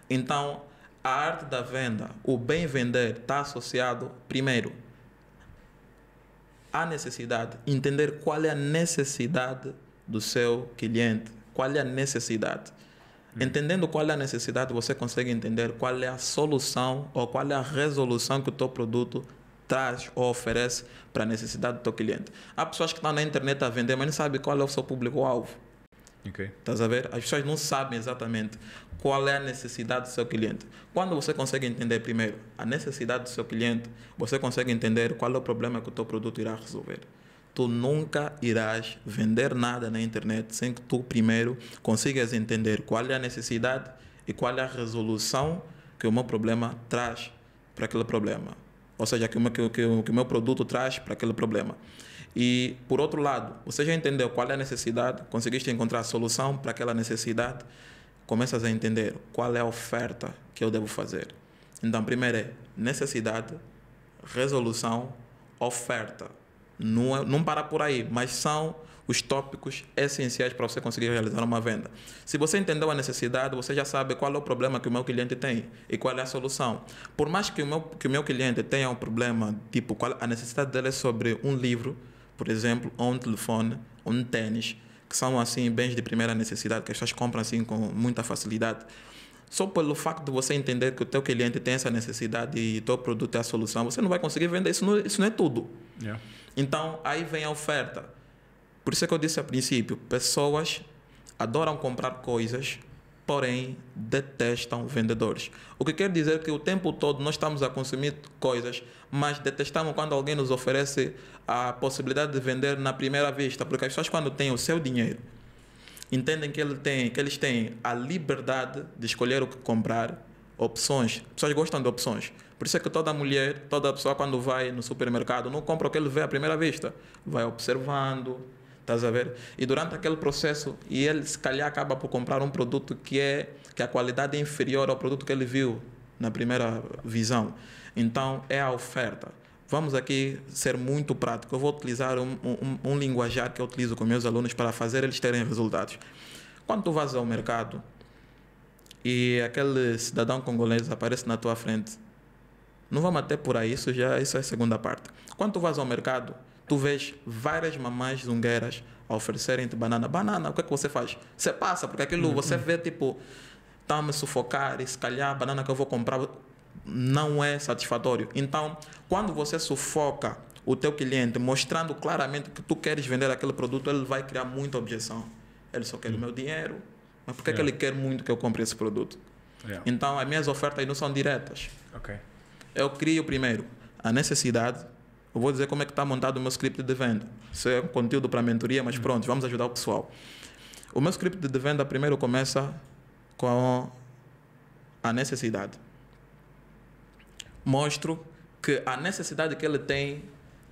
Então, a arte da venda, o bem vender, está associado, primeiro, à necessidade. Entender qual é a necessidade do seu cliente, qual é a necessidade. Hum. Entendendo qual é a necessidade, você consegue entender qual é a solução ou qual é a resolução que o teu produto traz ou oferece para a necessidade do teu cliente. Há pessoas que estão na internet a vender, mas não sabem qual é o seu público-alvo. Estás a ver? As pessoas não sabem exatamente qual é a necessidade do seu cliente. Quando você consegue entender primeiro a necessidade do seu cliente, você consegue entender qual é o problema que o teu produto irá resolver. Tu nunca irás vender nada na internet sem que tu primeiro consigas entender qual é a necessidade e qual é a resolução que o meu problema traz para aquele problema. Ou seja, que o meu, que, que, que o meu produto traz para aquele problema. E, por outro lado, você já entendeu qual é a necessidade, conseguiste encontrar a solução para aquela necessidade, começas a entender qual é a oferta que eu devo fazer. Então, primeiro é necessidade, resolução, oferta. Não, é, não para por aí, mas são os tópicos essenciais para você conseguir realizar uma venda. Se você entendeu a necessidade, você já sabe qual é o problema que o meu cliente tem e qual é a solução. Por mais que o meu, que o meu cliente tenha um problema, tipo, qual, a necessidade dele é sobre um livro, por exemplo, ou um telefone, ou um tênis, que são assim bens de primeira necessidade que as pessoas compram assim com muita facilidade. Só pelo facto de você entender que o teu cliente tem essa necessidade e o teu produto é a solução, você não vai conseguir vender. Isso não, é, isso não é tudo. Yeah. Então, aí vem a oferta. Por isso é que eu disse a princípio, pessoas adoram comprar coisas, porém detestam vendedores. O que quer dizer que o tempo todo nós estamos a consumir coisas, mas detestamos quando alguém nos oferece a possibilidade de vender na primeira vista, porque as pessoas, quando têm o seu dinheiro, entendem que, ele tem, que eles têm a liberdade de escolher o que comprar, opções. As pessoas gostam de opções. Por isso é que toda mulher, toda pessoa, quando vai no supermercado, não compra o que ele vê à primeira vista, vai observando. Estás a ver? E durante aquele processo, e ele se calhar acaba por comprar um produto que é que a qualidade é inferior ao produto que ele viu na primeira visão. Então, é a oferta. Vamos aqui ser muito prático. Eu vou utilizar um, um, um linguajar que eu utilizo com meus alunos para fazer eles terem resultados. Quando tu vas ao mercado e aquele cidadão congolês aparece na tua frente, não vamos até por aí, isso já isso é a segunda parte. Quando tu vas ao mercado, tu vês várias mamães zungueiras oferecerem-te banana. Banana, o que é que você faz? Você passa, porque aquilo uhum. você vê tipo, está-me sufocar e se calhar a banana que eu vou comprar não é satisfatório. Então, quando você sufoca o teu cliente mostrando claramente que tu queres vender aquele produto, ele vai criar muita objeção. Ele só quer o hum. meu dinheiro. Mas por que, é. que é. ele quer muito que eu compre esse produto? É. Então, as minhas ofertas não são diretas. Okay. Eu crio primeiro a necessidade. Eu vou dizer como é que está montado o meu script de venda. Isso é um conteúdo para mentoria, mas hum. pronto, vamos ajudar o pessoal. O meu script de venda primeiro começa com a necessidade mostro que a necessidade que ele tem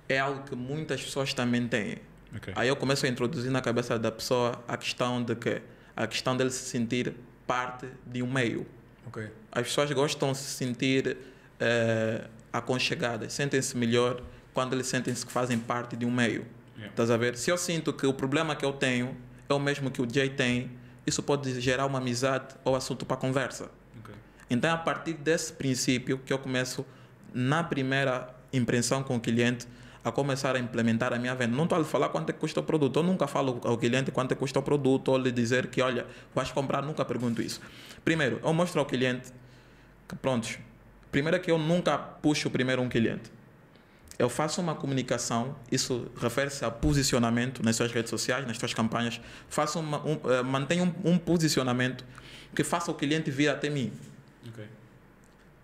é algo que muitas pessoas também têm. Okay. Aí eu começo a introduzir na cabeça da pessoa a questão de que a questão dele se sentir parte de um meio. Okay. As pessoas gostam de se sentir eh, aconchegadas, sentem-se melhor quando eles sentem-se que fazem parte de um meio. Yeah. Estás a ver? Se eu sinto que o problema que eu tenho é o mesmo que o Jay tem, isso pode gerar uma amizade ou assunto para conversa. Então, é a partir desse princípio que eu começo, na primeira impressão com o cliente, a começar a implementar a minha venda. Não estou a lhe falar quanto é que custa o produto. Eu nunca falo ao cliente quanto é que custa o produto ou lhe dizer que, olha, vais comprar, nunca pergunto isso. Primeiro, eu mostro ao cliente que, prontos, primeiro é que eu nunca puxo primeiro um cliente. Eu faço uma comunicação, isso refere-se a posicionamento nas suas redes sociais, nas suas campanhas. Faço uma, um, uh, mantenho um, um posicionamento que faça o cliente vir até mim.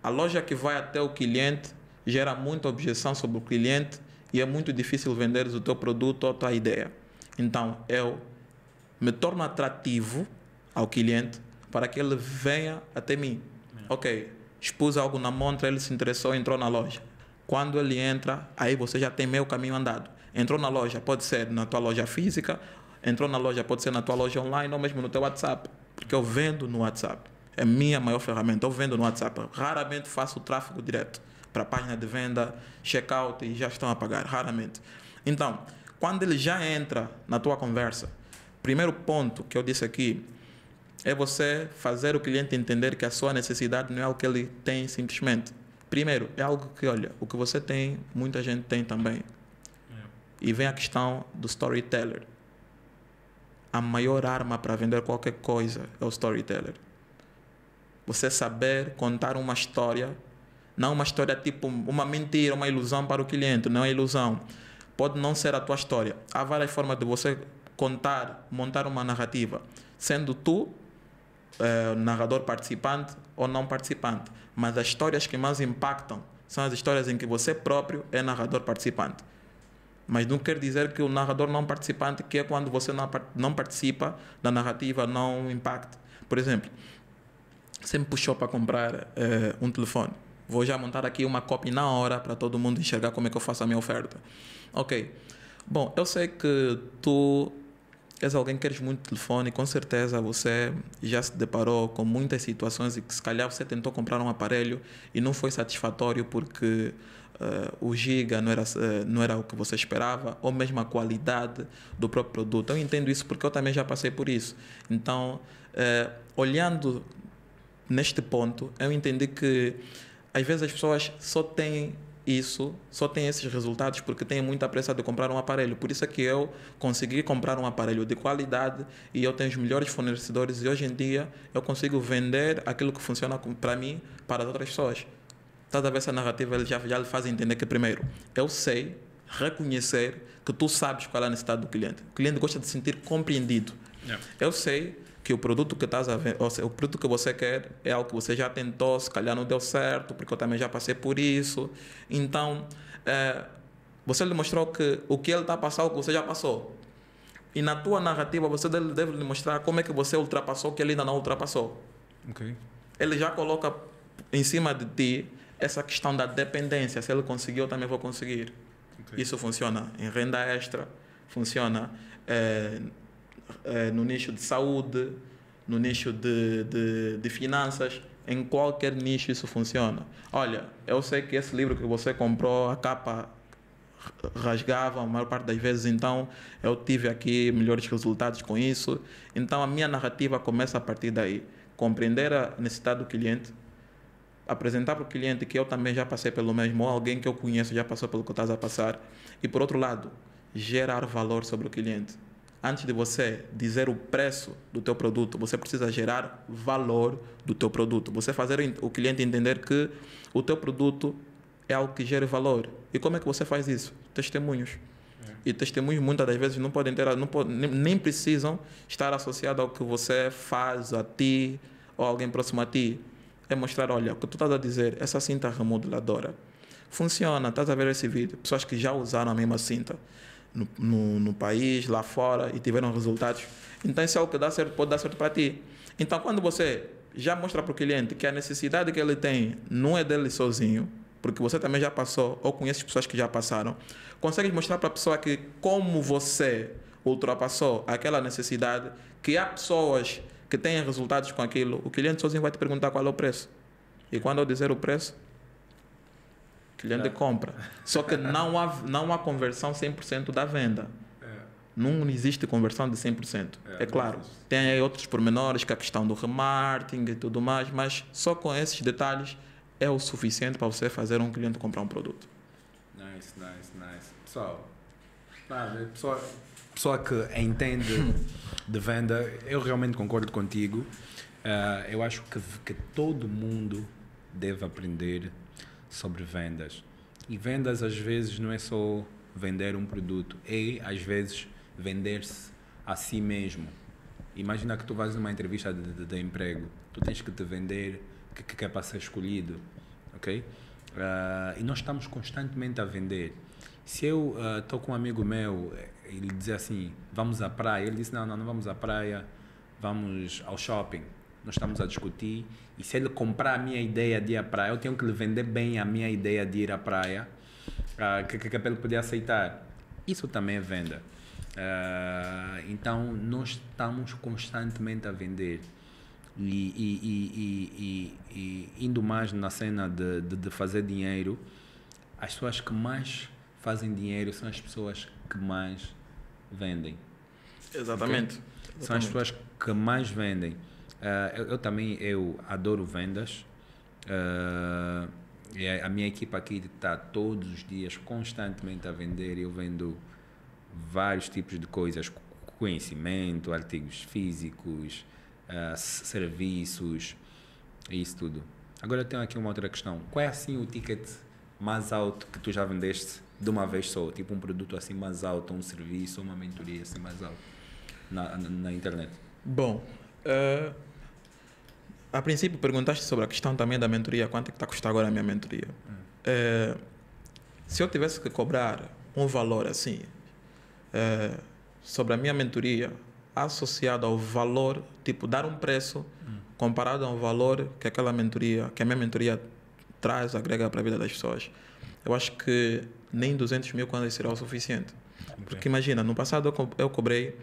A loja que vai até o cliente gera muita objeção sobre o cliente e é muito difícil vender o teu produto ou a tua ideia. Então, eu me torno atrativo ao cliente para que ele venha até mim. É. Ok, expus algo na montra, ele se interessou, entrou na loja. Quando ele entra, aí você já tem meio caminho andado. Entrou na loja, pode ser na tua loja física, entrou na loja, pode ser na tua loja online ou mesmo no teu WhatsApp, porque eu vendo no WhatsApp é minha maior ferramenta. Eu vendo no WhatsApp, raramente faço o tráfego direto para a página de venda, checkout e já estão a pagar, raramente. Então, quando ele já entra na tua conversa, primeiro ponto que eu disse aqui é você fazer o cliente entender que a sua necessidade não é o que ele tem simplesmente. Primeiro, é algo que, olha, o que você tem, muita gente tem também. É. E vem a questão do storyteller. A maior arma para vender qualquer coisa é o storyteller você saber contar uma história, não uma história tipo uma mentira, uma ilusão para o cliente, não é ilusão. Pode não ser a tua história. Há várias formas de você contar, montar uma narrativa, sendo tu eh, narrador participante ou não participante. Mas as histórias que mais impactam são as histórias em que você próprio é narrador participante. Mas não quer dizer que o narrador não participante, que é quando você não, não participa da narrativa, não impacta. Por exemplo, sempre puxou para comprar eh, um telefone. Vou já montar aqui uma cópia na hora para todo mundo enxergar como é que eu faço a minha oferta. Ok. Bom, eu sei que tu és alguém que queres muito telefone, com certeza você já se deparou com muitas situações e que se calhar você tentou comprar um aparelho e não foi satisfatório porque uh, o giga não era, uh, não era o que você esperava ou mesmo a qualidade do próprio produto. Eu entendo isso porque eu também já passei por isso. Então, uh, olhando neste ponto, é eu entendi que às vezes as pessoas só têm isso, só têm esses resultados porque têm muita pressa de comprar um aparelho. Por isso é que eu consegui comprar um aparelho de qualidade e eu tenho os melhores fornecedores e hoje em dia eu consigo vender aquilo que funciona para mim para as outras pessoas. Toda tá, essa narrativa, ele já, já lhe faz entender que primeiro, eu sei reconhecer que tu sabes qual é a necessidade do cliente. O cliente gosta de se sentir compreendido. Yeah. É. Eu sei que o produto que estás a seja, o produto que você quer é algo que você já tentou, se calhar não deu certo, porque eu também já passei por isso. Então, é, você lhe mostrou que o que ele está a passar, é o que você já passou. E na tua narrativa, você deve, deve lhe mostrar como é que você ultrapassou o que ele ainda não ultrapassou. Ele já coloca em cima de ti essa questão da dependência. Se ele conseguiu, eu também vou conseguir. Okay. Isso funciona em renda extra, funciona é, eh, no nicho de saúde, no nicho de, de, de finanças, em qualquer nicho isso funciona. Olha, eu sei que esse livro que você comprou, a capa rasgava a maior parte das vezes, então eu tive aqui melhores resultados com isso. Então a minha narrativa começa a partir daí. Compreender a necessidade do cliente, apresentar para o cliente que eu também já passei pelo mesmo, ou alguém que eu conheço já passou pelo que eu estás a passar, e por outro lado, gerar valor sobre o cliente antes de você dizer o preço do teu produto, você precisa gerar valor do teu produto. Você fazer o cliente entender que o teu produto é algo que gera valor. E como é que você faz isso? Testemunhos. É. E testemunhos muitas das vezes não podem ter, não podem, nem precisam estar associados ao que você faz a ti ou alguém próximo a ti. É mostrar, olha, o que tu estás a dizer, essa cinta remodeladora funciona, estás a ver esse vídeo, pessoas que já usaram a mesma cinta no, no, no, país, lá fora e tiveram resultados. Então, isso é algo que dá certo, pode dar certo para ti. Então, quando você já mostra para o cliente que a necessidade que ele tem não é dele sozinho, porque você também já passou ou conhece pessoas que já passaram, consegue mostrar para a pessoa que como você ultrapassou aquela necessidade, que há pessoas que têm resultados com aquilo, o cliente sozinho vai te perguntar qual é o preço. E quando eu dizer o preço, cliente claro. compra. Só que não há, não há conversão 100% da venda. É. Não existe conversão de 100%. É, é claro, tem aí outros pormenores, que é a questão do remarketing e tudo mais, mas só com esses detalhes é o suficiente para você fazer um cliente comprar um produto. Nice, nice, nice. Pessoal, nada, é pessoal, pessoa que entende de venda, eu realmente concordo contigo. Uh, eu acho que, que todo mundo deve aprender sobre vendas. E vendas às vezes não é só vender um produto, é às vezes vender-se a si mesmo. Imagina que tu vais numa entrevista de, de, de emprego, tu tens que te vender, que, que é para ser escolhido, ok? Uh, e nós estamos constantemente a vender. Se eu estou uh, ah, com um amigo meu, ele diz assim, vamos à praia, ele disse, não, não, não vamos à praia, vamos ao shopping nós estamos a discutir. E se ele comprar a minha ideia de ir à praia, eu tenho que lhe vender bem a minha ideia de ir à praia, uh, que, que, que é ele poder aceitar. Isso também é venda. Uh, então, nós estamos constantemente a vender. E, e, e, e indo mais na cena de, de, de fazer dinheiro, as pessoas que mais fazem dinheiro são as pessoas que mais vendem. Exatamente. Exatamente. São as pessoas que mais vendem. Uh, eu, eu, também eu adoro vendas. Uh, a minha equipa aqui está todos os dias constantemente a vender. Eu vendo vários tipos de coisas, conhecimento, artigos físicos, uh, serviços, isso tudo. Agora eu tenho aqui uma outra questão. Qual é assim o ticket mais alto que tu já vendeste de uma vez só? Tipo um produto assim mais alto, um serviço, uma mentoria assim mais alto na, na, na internet? Bom, uh a princípio perguntaste sobre a questão também da mentoria, quanto é que está a custar agora a minha mentoria. Hum. É, se eu tivesse que cobrar um valor assim é, sobre a minha mentoria associado ao valor, tipo dar um preço hum. comparado ao valor que aquela mentoria, que a minha mentoria traz, agrega para a vida das pessoas, eu acho que nem 200 mil quando será o suficiente. Okay. Porque imagina, no passado eu cobrei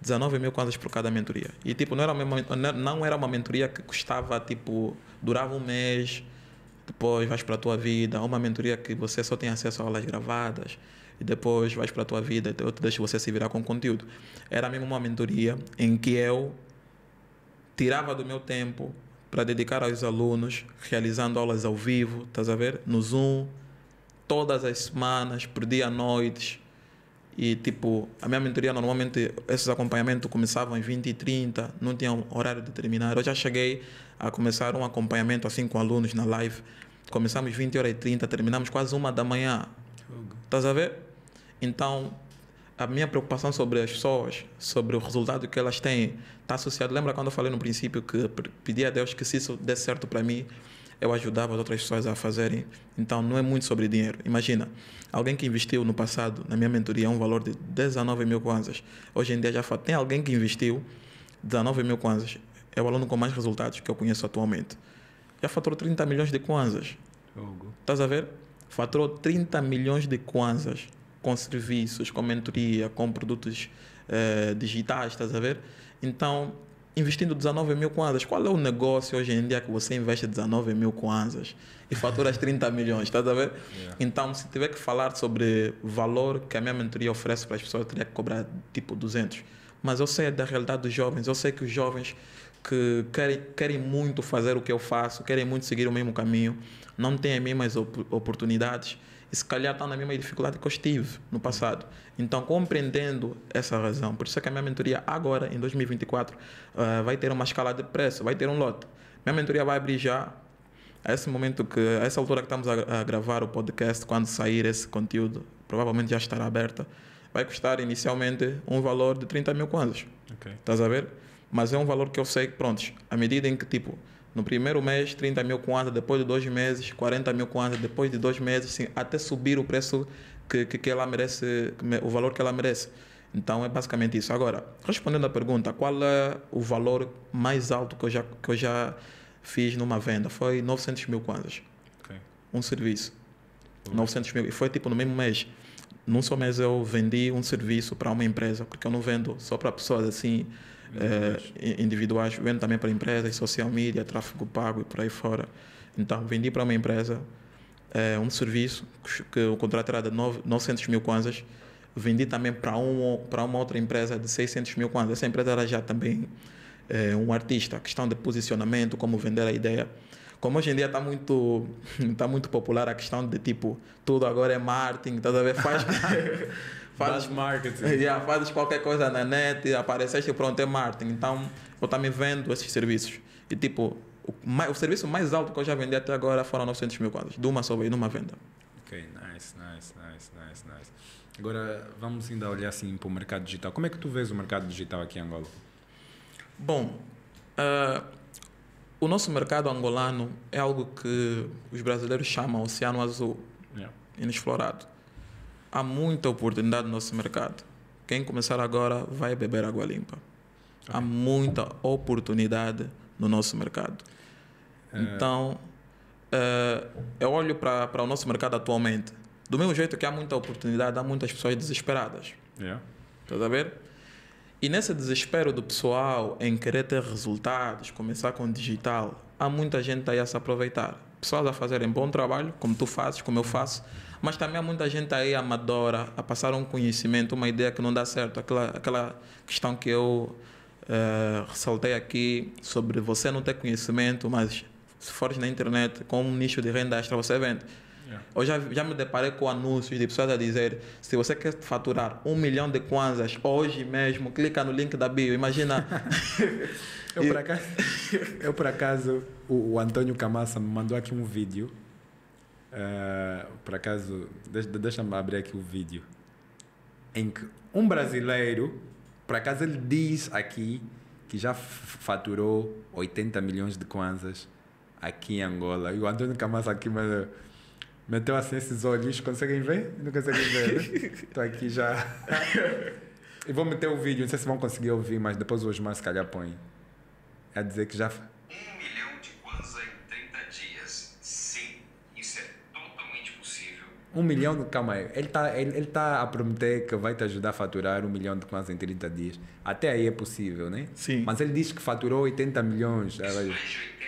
19 mil kwanzas por cada mentoria. E tipo, não era, uma, não era uma mentoria que custava, tipo, durava um mês, depois vais para a tua vida, uma mentoria que você só tem acesso a aulas gravadas, e depois vais para a tua vida, eu te deixo você se virar com conteúdo. Era mesmo uma mentoria em que eu tirava do meu tempo para dedicar aos alunos, realizando aulas ao vivo, estás a ver? No Zoom, todas as semanas, por dia à e, tipo, a minha mentoria normalmente, esses acompanhamentos começavam às 20 e 30, não tinham horário determinado. Eu já cheguei a começar um acompanhamento assim com alunos na live. Começamos 20 horas e 30, terminamos quase uma da manhã. Estás a ver? Então, a minha preocupação sobre as pessoas, sobre o resultado que elas têm, está associado. Lembra quando eu falei no princípio que pedi a Deus que se isso desse certo para mim, eu ajudava as outras pessoas a fazerem. Então, não é muito sobre dinheiro. Imagina, alguém que investiu no passado, na minha mentoria, é um valor de 19 mil kwanzas. Hoje em dia já fala, tem alguém que investiu 19 mil kwanzas. É o aluno com mais resultados que eu conheço atualmente. Já faturou 30 milhões de kwanzas. Hugo. Estás a ver? Faturou 30 milhões de kwanzas com serviços, com mentoria, com produtos eh, digitais, estás a ver? Então, investindo 19 mil kwanzas. Qual é o negócio hoje em dia que você investe 19 mil kwanzas e faturas 30 milhões? Estás a ver? Yeah. É. Então, se tiver que falar sobre valor que a minha mentoria oferece para as pessoas, eu teria que cobrar tipo 200. Mas eu sei da realidade dos jovens, eu sei que os jovens que querem, querem muito fazer o que eu faço, querem muito seguir o mesmo caminho, não têm as mesmas op oportunidades e se calhar estão tá na mesma dificuldade que eu estive no passado. Então, compreendendo essa razão, por isso é que a minha mentoria agora, em 2024, uh, eh, vai ter uma escala de preço, vai ter um lote. Minha mentoria vai abrir já a esse momento que, a essa altura que estamos a, a gravar o podcast, quando sair esse conteúdo, provavelmente já estará aberta. Vai custar inicialmente um valor de 30 mil kwanzas. Okay. Estás a ver? Mas é um valor que eu sei que, prontos, à medida em que, tipo, no primeiro mês, 30 mil kwanzas, depois de dois meses, 40 mil kwanzas, depois de dois meses, assim, até subir o preço que, que, que ela merece, o valor que ela merece. Então é basicamente isso. Agora, respondendo à pergunta, qual é o valor mais alto que eu já, que eu já fiz numa venda? Foi 900 mil kwanzas. Okay. Um serviço. Uhum. 900 mil. E foi tipo no mesmo mês. Num só mês eu vendi um serviço para uma empresa, porque eu não vendo só para pessoas assim eh, individuais, vendo também para empresas, social media, tráfego pago e por aí fora. Então vendi para uma empresa é, um serviço que o contrato era de 900 mil kwanzas. Vendi também para um, para uma outra empresa de 600 mil kwanzas. Essa empresa era já também é, um artista. A questão de posicionamento, como vender a ideia. Como hoje em dia está muito, tá muito popular a questão de tipo, tudo agora é marketing, tá a ver? Faz, faz marketing. Yeah, fazes qualquer coisa na net, apareceste, pronto, é marketing. Então, eu também vendo esses serviços. E tipo, o, o serviço mais alto que eu já vendi até agora foram 900 mil quadros, de uma só vez, numa venda. Ok, nice, nice, nice, nice, nice. Agora vamos ainda olhar assim para o mercado digital. Como é que tu vês o mercado digital aqui em Angola? Bom, uh, o nosso mercado angolano é algo que os brasileiros chamam oceano azul, yeah. inexplorado. Há muita oportunidade no nosso mercado. Quem começar agora vai beber água limpa. Okay. Há muita oportunidade no nosso mercado. Então, eh, eu olho para, para o nosso mercado atualmente. Do mesmo jeito que há muita oportunidade, há muitas pessoas desesperadas. Yeah. Estás a ver? E nesse desespero do pessoal em querer ter resultados, começar com o digital, há muita gente aí a se aproveitar. Pessoas a fazerem bom trabalho, como tu fazes, como eu faço, mas também há muita gente aí amadora a passar um conhecimento, uma ideia que não dá certo. Aquela, aquela questão que eu uh, ressaltei aqui sobre você não ter conhecimento, mas se fores na internet com um nicho de renda extra, você vende. Yeah. Eu já, já me deparei com anúncios de pessoas a dizer se você quer faturar um milhão de kwanzas hoje mesmo, clica no link da bio. Imagina. eu, por acaso, eu, por acaso, o, o Antônio Camassa me mandou aqui um vídeo. Uh, por acaso, deixa-me deixa abrir aqui o vídeo. Em que um brasileiro, por acaso, ele diz aqui que já faturou 80 milhões de kwanzas aqui em Angola. E o Antônio Camassa aqui mas, meteu assim esses olhos, conseguem ver? Não conseguem ver, Estou né? aqui já. e vou meter o vídeo, não sei se vão conseguir ouvir, mas depois o Osmar se calhar põe. É dizer que já... Um milhão de kwanza em 30 dias. Sim, isso é totalmente possível. Um milhão, de... calma aí. Ele está ele, ele tá a prometer que vai te ajudar a faturar um milhão de kwanza em 30 dias. Até aí é possível, né? Sim. Mas ele diz que faturou 80 milhões. Isso mais de 80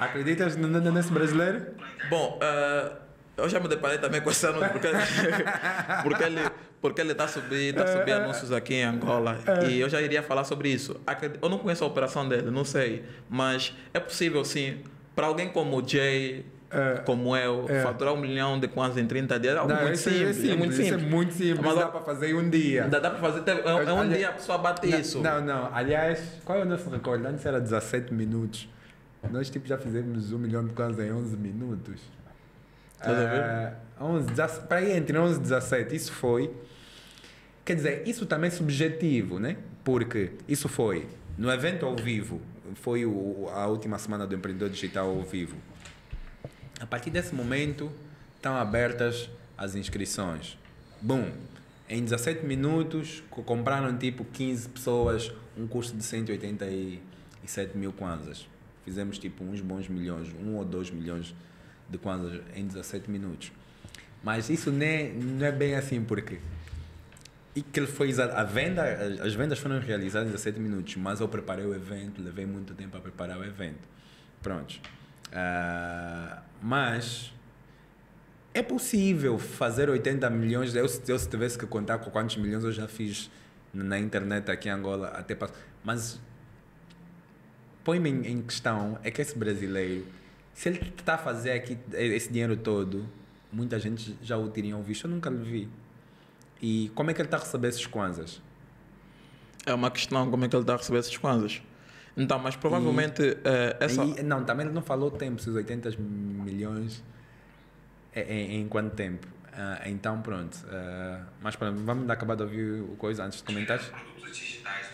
Acreditas nesse brasileiro? Bom, uh, eu já me deparei também com esse anúncio, porque, porque ele porque ele está subir tá subir tá anúncios aqui em Angola. É. E eu já iria falar sobre isso. Eu não conheço a operação dele, não sei. Mas é possível, sim, para alguém como o Jay, é. como eu, é. faturar um milhão de quase em 30 dias é não, muito é simples, simples, é muito simples. É muito simples. Mas dá para fazer em um dia. Dá, dá para fazer. Até, é um aliás, dia a pessoa bate não, isso. Não, não. Aliás, qual é o nosso recorde? Antes era 17 minutos. Nós tipo, já fizemos um milhão de coisas em 11 minutos. Estás a ver? Uh, para ir entre 11 e 17, isso foi. Quer dizer, isso também é subjetivo, né? Porque isso foi no evento ao vivo, foi o, a última semana do Empreendedor Digital ao vivo. A partir desse momento, estão abertas as inscrições. Bom, em 17 minutos, compraram tipo 15 pessoas um custo de 187 mil kwanzas. Fizemos tipo uns bons milhões, um ou dois milhões de kwanzas em 17 minutos. Mas isso é não é bem assim, porque. E que ele foi a venda, as vendas foram realizadas em 17 minutos, mas eu preparei o evento, levei muito tempo a preparar o evento. pronto Uh, mas é possível fazer 80 milhões. Eu, se eu tivesse que contar com quantos milhões eu já fiz na internet aqui em Angola, até passo. Mas põe-me em questão é que esse brasileiro, se ele está a fazer aqui esse dinheiro todo, muita gente já o teria visto, eu nunca lhe vi. E como é que ele está a receber esses kwanzas? É uma questão como é que ele está a receber esses kwanzas. Então, mas provavelmente e, eh, é, essa... E, não, também ele não falou tempo, os 80 milhões em, é, é, é em quanto tempo. Uh, então, pronto. Uh, mas pronto, vamos acabar de ouvir o coisa antes de comentar. Produtos digitais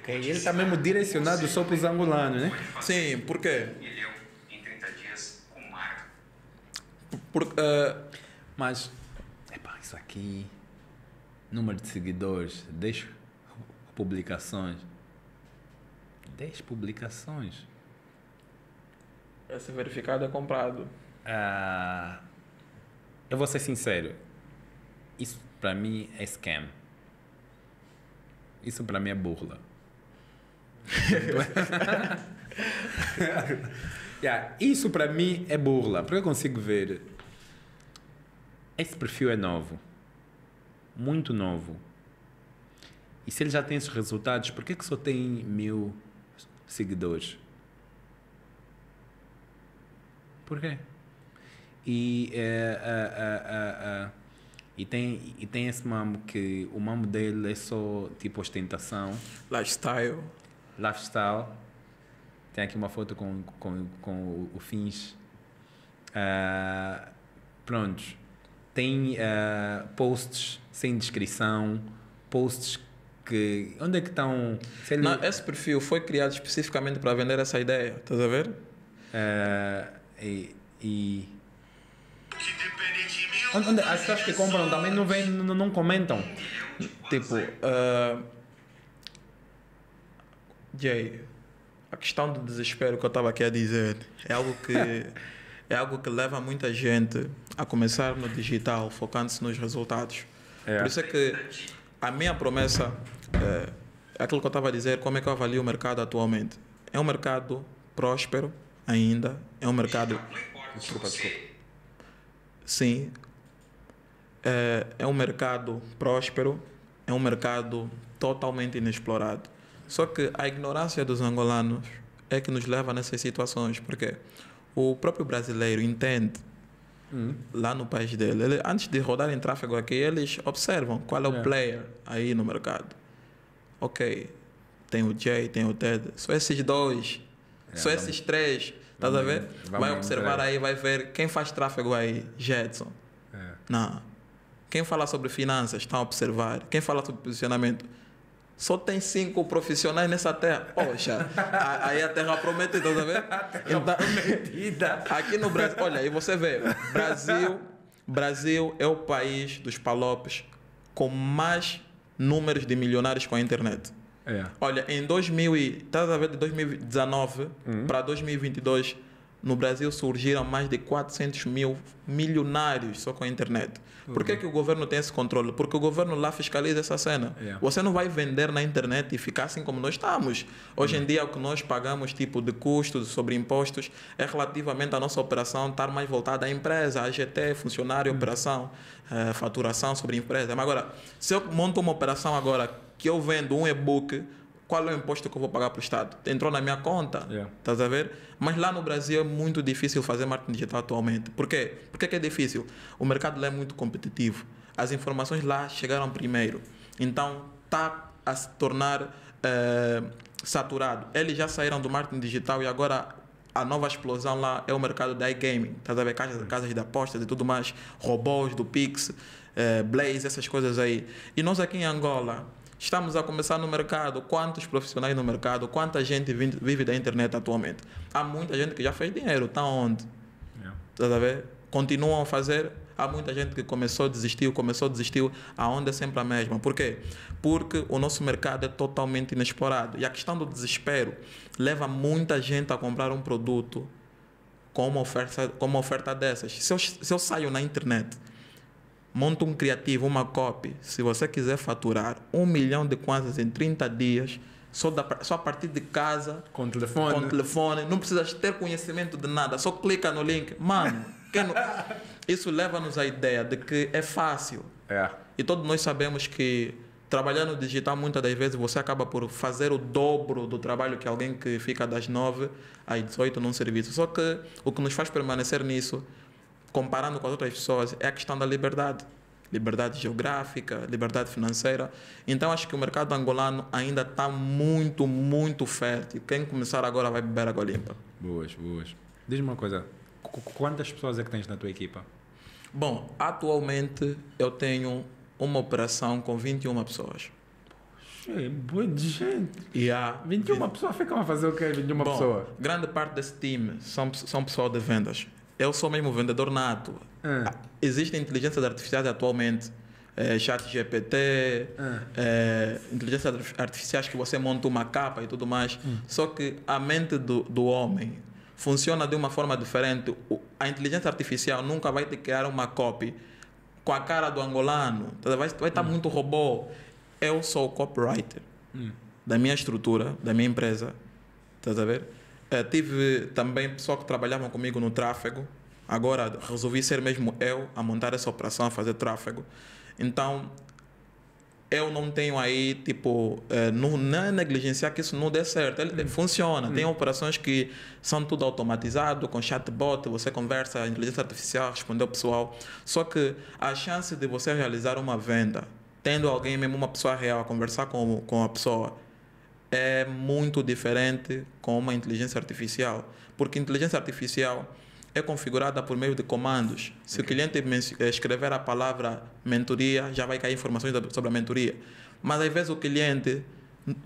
Okay? Ele está mesmo direcionado só para os angolanos, né? Sim, por quê? Por, uh, mas, epa, isso aqui, número de seguidores, 10 publicações. 10 publicações. Esse verificado é comprado. Uh, eu vou ser sincero. Isso para mim é scam. Isso para mim é burla. yeah, isso para mim é burla, porque eu consigo ver. Esse perfil é novo, muito novo. E se ele já tem esses resultados, por que, que só tem mil seguidores? Por quê? E, uh, uh, uh, e, tem, e tem esse mambo que o mambo dele é só tipo ostentação. Lifestyle lifestyle. Tem aqui uma foto com, com, com o, Fins. Uh, ah, pronto. Tem uh, posts sem descrição, posts que. Onde é que estão. Ele... Não, esse perfil foi criado especificamente para vender essa ideia, estás a ver? Uh, e, e... Onde, onde, as pessoas que compram também não, vêm, não, não comentam. Tipo. Uh Jay, a questão do desespero que eu estava aqui a dizer é algo que é algo que leva muita gente a começar no digital, focando-se nos resultados. É. Por isso é que a minha promessa é, é aquilo que eu estava a dizer, como é que eu avalio o mercado atualmente. É um mercado próspero ainda, é um mercado... Desculpa, desculpa. Sim. é, é um mercado próspero, é um mercado totalmente inexplorado. Só que a ignorância dos angolanos é que nos leva nessas situações, porque o próprio brasileiro entende hum. lá no país dele. Ele, antes de rodar em tráfego aqui, eles observam qual é o é. player aí no mercado. Ok, tem o Jay, tem o Ted, só esses dois, é, só vamos, esses três. Estás a ver? Vai observar aí, vai ver quem faz tráfego aí, Jetson. É. Não. Quem fala sobre finanças está a observar. Quem fala sobre posicionamento só tem cinco profissionais nessa terra. Poxa, aí a terra prometida, tá vendo? A terra então, tá- Aqui no Brasil, olha, aí você vê, Brasil, Brasil é o país dos palopes com mais números de milionários com a internet. É. Olha, em 2000 e, tá a ver de 2019 uhum. para 2022 no Brasil surgiram mais de 400 mil milionários só com a internet. Uhum. Por que, é que o governo tem esse controle? Porque o governo lá fiscaliza essa cena. Yeah. É. Você não vai vender na internet e ficar assim como nós estamos. Hoje uhum. em dia, o que nós pagamos tipo de custos sobre impostos é relativamente à nossa operação estar mais voltada à empresa, à GT, funcionário, uhum. operação, eh, faturação sobre empresa. Mas agora, se eu monto uma operação agora que eu vendo um e-book qual é o imposto que eu vou pagar para o Estado? Entrou na minha conta, yeah. Tá a ver? Mas lá no Brasil é muito difícil fazer marketing digital atualmente. Por quê? Por que é difícil? O mercado lá é muito competitivo. As informações lá chegaram primeiro. Então, está a se tornar eh, saturado. Eles já saíram do marketing digital e agora a nova explosão lá é o mercado da iGaming. Estás a ver? Casas, uhum. casas de apostas e tudo mais, robôs do Pix, eh, Blaze, essas coisas aí. E nós aqui em Angola Estamos a começar no mercado. Quantos profissionais no mercado? Quanta gente vive da internet atualmente? Há muita gente que já fez dinheiro. Está onde? Yeah. É. a ver? Continuam a fazer. Há muita gente que começou, desistiu, começou, desistiu. A onda é sempre a mesma. Por quê? Porque o nosso mercado é totalmente inexplorado. E a questão do desespero leva muita gente a comprar um produto com uma oferta, com uma oferta dessas. Se eu, se eu saio na internet monta um criativo, uma copy. Se você quiser faturar um milhão de coisas em 30 dias, só, da, só a partir de casa. Com telefone. Com telefone. Não precisas ter conhecimento de nada. Só clica no link. Mano, não... isso leva-nos à ideia de que é fácil. É. E todos nós sabemos que trabalhar no digital muitas das vezes você acaba por fazer o dobro do trabalho que alguém que fica das 9 às 18 num serviço. Só que o que nos faz permanecer nisso comparando com as outras pessoas, é a questão da liberdade. Liberdade geográfica, liberdade financeira. Então, acho que o mercado angolano ainda está muito, muito fértil. Quem começar agora vai beber água limpa. Boas, boas. Diz-me uma coisa: quantas pessoas é que tens na tua equipa? Bom, atualmente eu tenho uma operação com 21 pessoas. É boa de gente. há 21 pessoas ficam a fazer o quê? 21 Bom, pessoas. Grande parte desse time são, são pessoal de vendas eu sou mesmo vendedor nato. É. Hum. Ah, Existem inteligências artificiais atualmente, é, chat GPT, hum. É. é, inteligências artificiais que você monta uma capa e tudo mais. Hum. Só que a mente do, do homem funciona de uma forma diferente. A inteligência artificial nunca vai te criar uma copy com a cara do angolano. Vai, vai estar hum. muito robô. Eu sou o copywriter hum. da minha estrutura, da minha empresa. Estás a ver? Eh, tive também pessoal que trabalhavam comigo no tráfego. Agora resolvi ser mesmo eu a montar essa operação, a fazer tráfego. Então, eu não tenho aí, tipo, uh, não, é negligenciar que isso não dê certo. Ele hum. funciona. Hum. Tem uhum. operações que são tudo automatizado, com chatbot, você conversa, inteligência artificial respondeu pessoal. Só que a chance de você realizar uma venda, tendo alguém, mesmo uma pessoa real, a conversar com, com a pessoa, é muito diferente com uma inteligência artificial, porque inteligência artificial é configurada por meio de comandos. Se okay. o cliente eh, escrever a palavra mentoria, já vai cair informações sobre a mentoria. Mas às vezes o cliente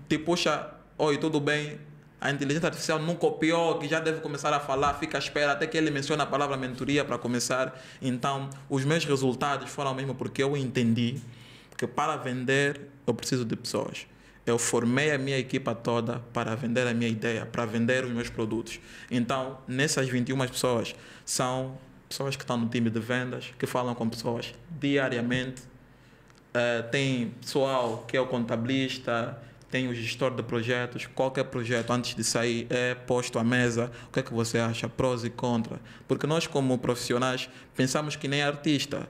te puxa, oi, tudo bem? A inteligência artificial não copiou, que já deve começar a falar, fica à espera até que ele mencione a palavra mentoria para começar. Então, os meus resultados foram o mesmo porque eu entendi que para vender eu preciso de pessoas. Eu formei a minha equipa toda para vender a minha ideia, para vender os meus produtos. Então, nessas 21 pessoas, são pessoas que estão no time de vendas, que falam com pessoas diariamente. Uh, tem pessoal que é o contabilista, tem o gestor de projetos, qualquer projeto antes de sair é posto à mesa, o que é que você acha, prós e contra? Porque nós como profissionais pensamos que nem artista,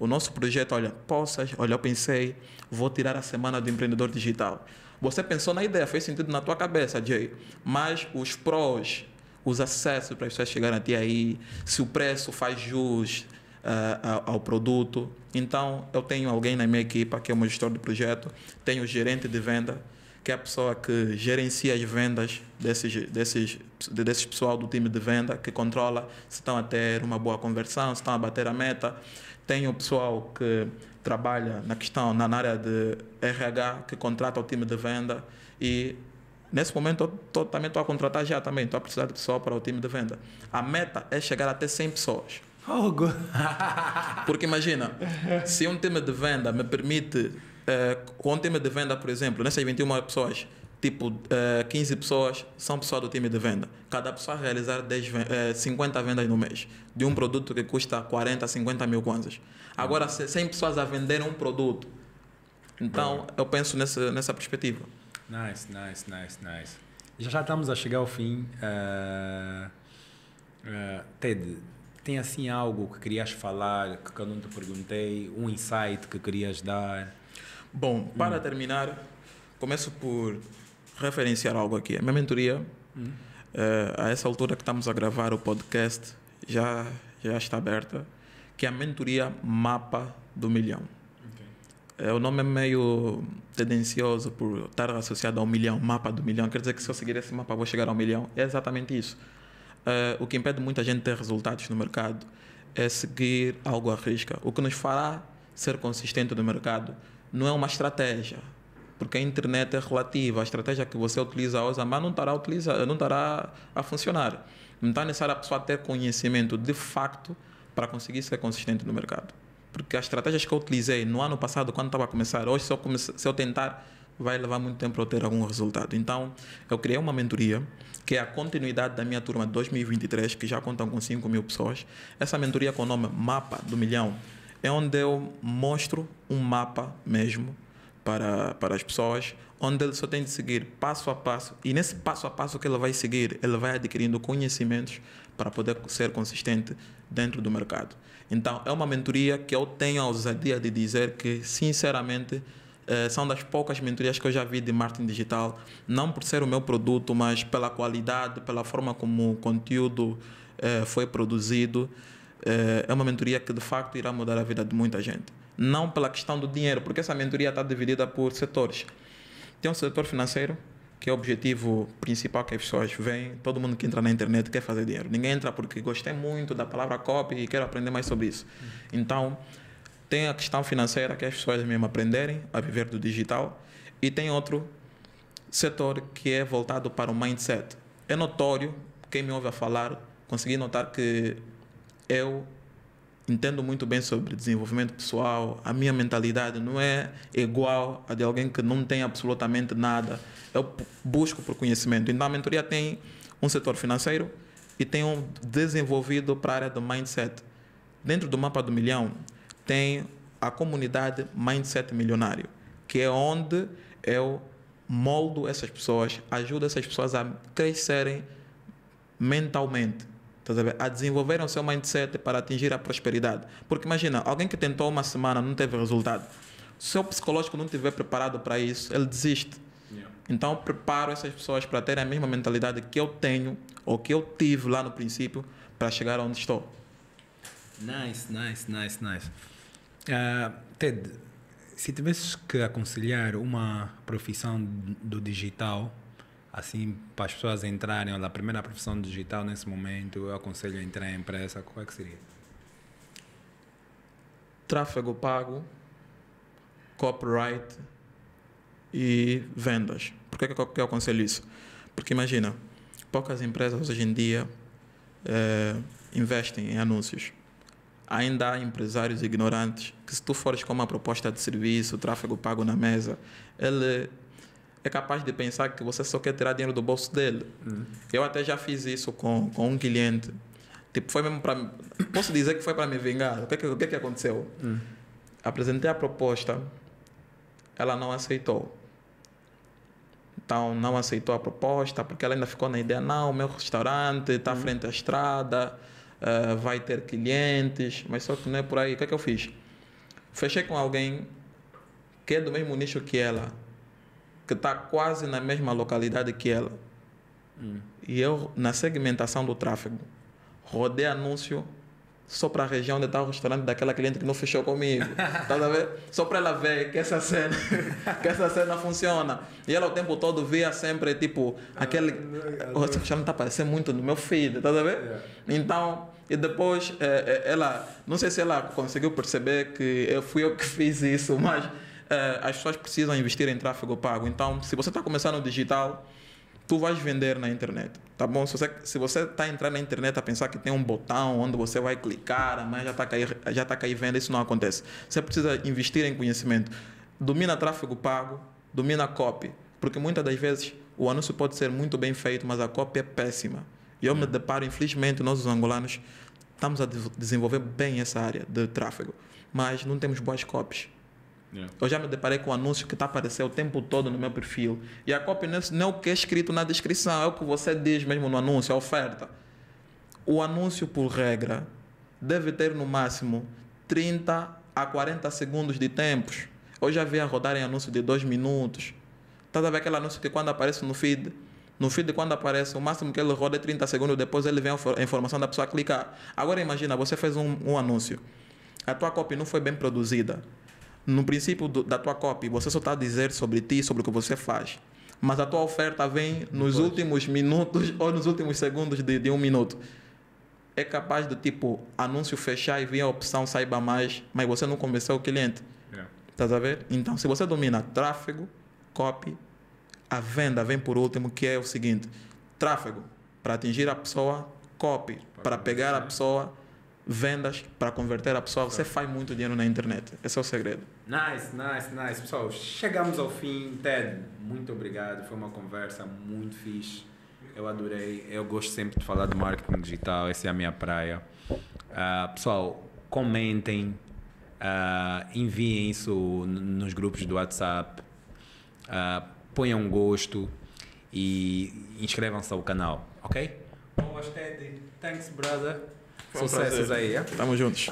o nosso projeto, olha, possas, olha, eu pensei, vou tirar a semana do empreendedor digital. Você pensou na ideia, fez sentido na tua cabeça, Jay, mas os prós, os acessos para as pessoas chegarem até aí, se o preço faz jus uh, ao produto. Então, eu tenho alguém na minha equipe, que é o meu gestor de projeto, tenho o gerente de venda, que é a pessoa que gerencia as vendas desses, desses, desses pessoal do time de venda, que controla se estão a ter uma boa conversão, se estão a bater a meta. Tem o pessoal que trabalha na questão, na área de RH, que contrata o time de venda e nesse momento eu também estou a contratar já também, estou a precisar de pessoal para o time de venda. A meta é chegar até 100 pessoas. algo Porque imagina, se um time de venda me permite, eh, com um time de venda, por exemplo, nessas 21 pessoas, tipo, 15 eh, pessoas são pessoas do time de venda. Cada pessoa realizar 10, 50 vendas no mês de um produto que custa 40, 50 mil kwanzas. Agora, 100 pessoas a vender um produto. Então, eu penso nessa, nessa perspectiva. Nice, nice, nice, nice. Já, já estamos a chegar ao fim. Uh, uh, Ted, tem assim algo que querias falar, que eu não te perguntei, um insight que querias dar? Bom, para hum. terminar, começo por referenciar algo aqui. A minha mentoria, uh, a essa altura que estamos a gravar o podcast, já, já está aberta, que é a mentoria Mapa do Milhão. Eh, o nome é meio tendencioso por estar associado ao milhão, mapa do milhão. Quer dizer que se eu seguir esse mapa vou chegar ao milhão. É exatamente isso. Uh, o que impede muita gente ter resultados no mercado é seguir algo à risca. O que nos fará ser consistente no mercado não é uma estratégia, porque a internet é relativa, a estratégia que você utiliza hoje mas não estará, utilizar, não estará a funcionar. Não está necessário a pessoa ter conhecimento de facto para conseguir ser consistente no mercado. Porque as estratégias que eu utilizei no ano passado, quando estava a começar, hoje, se eu, comece, se eu tentar, vai levar muito tempo para eu ter algum resultado. Então, eu criei uma mentoria, que é a continuidade da minha turma de 2023, que já contam com 5 mil pessoas. Essa mentoria com o nome Mapa do Milhão, é onde eu mostro um mapa mesmo para, para as pessoas, onde ele só tem de seguir passo a passo. E nesse passo a passo que ele vai seguir, ele vai adquirindo conhecimentos para poder ser consistente dentro do mercado. Então, é uma mentoria que eu tenho a ousadia de dizer que, sinceramente, eh, são das poucas mentorias que eu já vi de marketing digital, não por ser o meu produto, mas pela qualidade, pela forma como o conteúdo eh, foi produzido. Eh, é uma mentoria que de facto irá mudar a vida de muita gente não pela questão do dinheiro, porque essa mentoria está dividida por setores. Tem um setor financeiro, que é o objetivo principal que as pessoas veem. Todo mundo que entra na internet quer fazer dinheiro. Ninguém entra porque gostei muito da palavra copy e quero aprender mais sobre isso. Uhum. Então, tem a questão financeira que as pessoas mesmo aprenderem a viver do digital. E tem outro setor que é voltado para o mindset. É notório, quem me ouve a falar, consegui notar que eu entendo muito bem sobre desenvolvimento pessoal. A minha mentalidade não é igual a de alguém que não tem absolutamente nada. Eu busco por conhecimento. Então a mentoria tem um setor financeiro e tem um desenvolvido para a área do mindset. Dentro do mapa do milhão tem a comunidade Mindset Milionário, que é onde eu moldo essas pessoas, ajudo essas pessoas a crescerem mentalmente a, a desenvolver o seu mindset para atingir a prosperidade. Porque imagina, alguém que tentou uma semana não teve resultado. Se o psicológico não estiver preparado para isso, ele desiste. Então, Então, preparo essas pessoas para terem a mesma mentalidade que eu tenho ou que eu tive lá no princípio para chegar onde estou. Nice, nice, nice, nice. Uh, Ted, se tivesses que aconselhar uma profissão do digital assim para as pessoas entrarem na primeira profissão digital nesse momento, eu aconselho a entrar em empresa, qual é que seria? Tráfego pago, copyright e vendas. Por que, que eu aconselho isso? Porque imagina, poucas empresas hoje em dia eh, investem em anúncios. Ainda há empresários ignorantes que, se tu fores com uma proposta de serviço, tráfego pago na mesa, ele é capaz de pensar que você só quer tirar dinheiro do bolso dele. Uhum. Eu até já fiz isso com, com um cliente. Tipo, foi mesmo para. Posso dizer que foi para me vingar? O que, é o que, é que aconteceu? Uhum. Apresentei a proposta, ela não aceitou. Então, não aceitou a proposta, porque ela ainda ficou na ideia: não, meu restaurante está uhum. frente à estrada, uh, vai ter clientes, mas só que não é por aí. O que é que eu fiz? Fechei com alguém que é do mesmo nicho que ela que está quase na mesma localidade que ela. Hum. E eu, na segmentação do tráfego, rodei anúncio só para a região onde está o restaurante daquela cliente que não fechou comigo. tá a ver? Só para ela ver que essa cena, que essa cena funciona. E ela o tempo todo via sempre, tipo, ah, aquele. O restaurante está aparecendo muito no meu feed, tá a ver? Yeah. É. Então. E depois, é, é, ela, não sei se ela conseguiu perceber que eu fui eu que fiz isso, mas eh, as pessoas precisam investir em tráfego pago. Então, se você está começando no digital, tu vais vender na internet, tá bom? Se você se você tá entrando na internet a pensar que tem um botão onde você vai clicar, mas já está cair já tá cair venda, isso não acontece. Você precisa investir em conhecimento. Domina tráfego pago, domina copy, porque muitas das vezes o anúncio pode ser muito bem feito, mas a copy é péssima. E eu me hum. deparo, infelizmente, nós os angolanos estamos a desenvolver bem essa área de tráfego, mas não temos boas copies. Yeah. Eu já me deparei com um anúncio que está aparecendo o tempo todo no meu perfil. E a copy é, não é o que é escrito na descrição, é o que você diz mesmo no anúncio, é a oferta. O anúncio, por regra, deve ter no máximo 30 a 40 segundos de tempos. Eu já vi a rodar em anúncio de 2 minutos. Tá a ver aquele anúncio que quando aparece no feed, no feed quando aparece, o máximo que ele roda é 30 segundos, depois ele vem a informação da pessoa clicar. Agora imagina, você fez um, um anúncio. A tua copy não foi bem produzida no princípio do, da tua copy, você só está a dizer sobre ti, sobre o que você faz. Mas a tua oferta vem nos últimos minutos ou nos últimos segundos de, de um minuto. É capaz do tipo anúncio fechar e vir a opção saiba mais, mas você não convenceu o cliente. Yeah. É. Estás a ver? Então, se você domina tráfego, copy, a venda vem por último, que é o seguinte: tráfego para atingir a pessoa, copy para pegar a pessoa, vendas para converter a pessoa. Você faz muito dinheiro na internet. Esse é o segredo. Nice, nice, nice. Pessoal, chegamos ao fim. Ted, muito obrigado. Foi uma conversa muito fixe. Eu adorei. Eu gosto sempre de falar de marketing digital. Essa é a minha praia. Uh, pessoal, comentem. Uh, enviem isso nos grupos do WhatsApp. Uh, ponham um gosto e inscrevam-se ao canal, ok? Boas, ted Thanks, brother. Sucessos aí. Tamo juntos.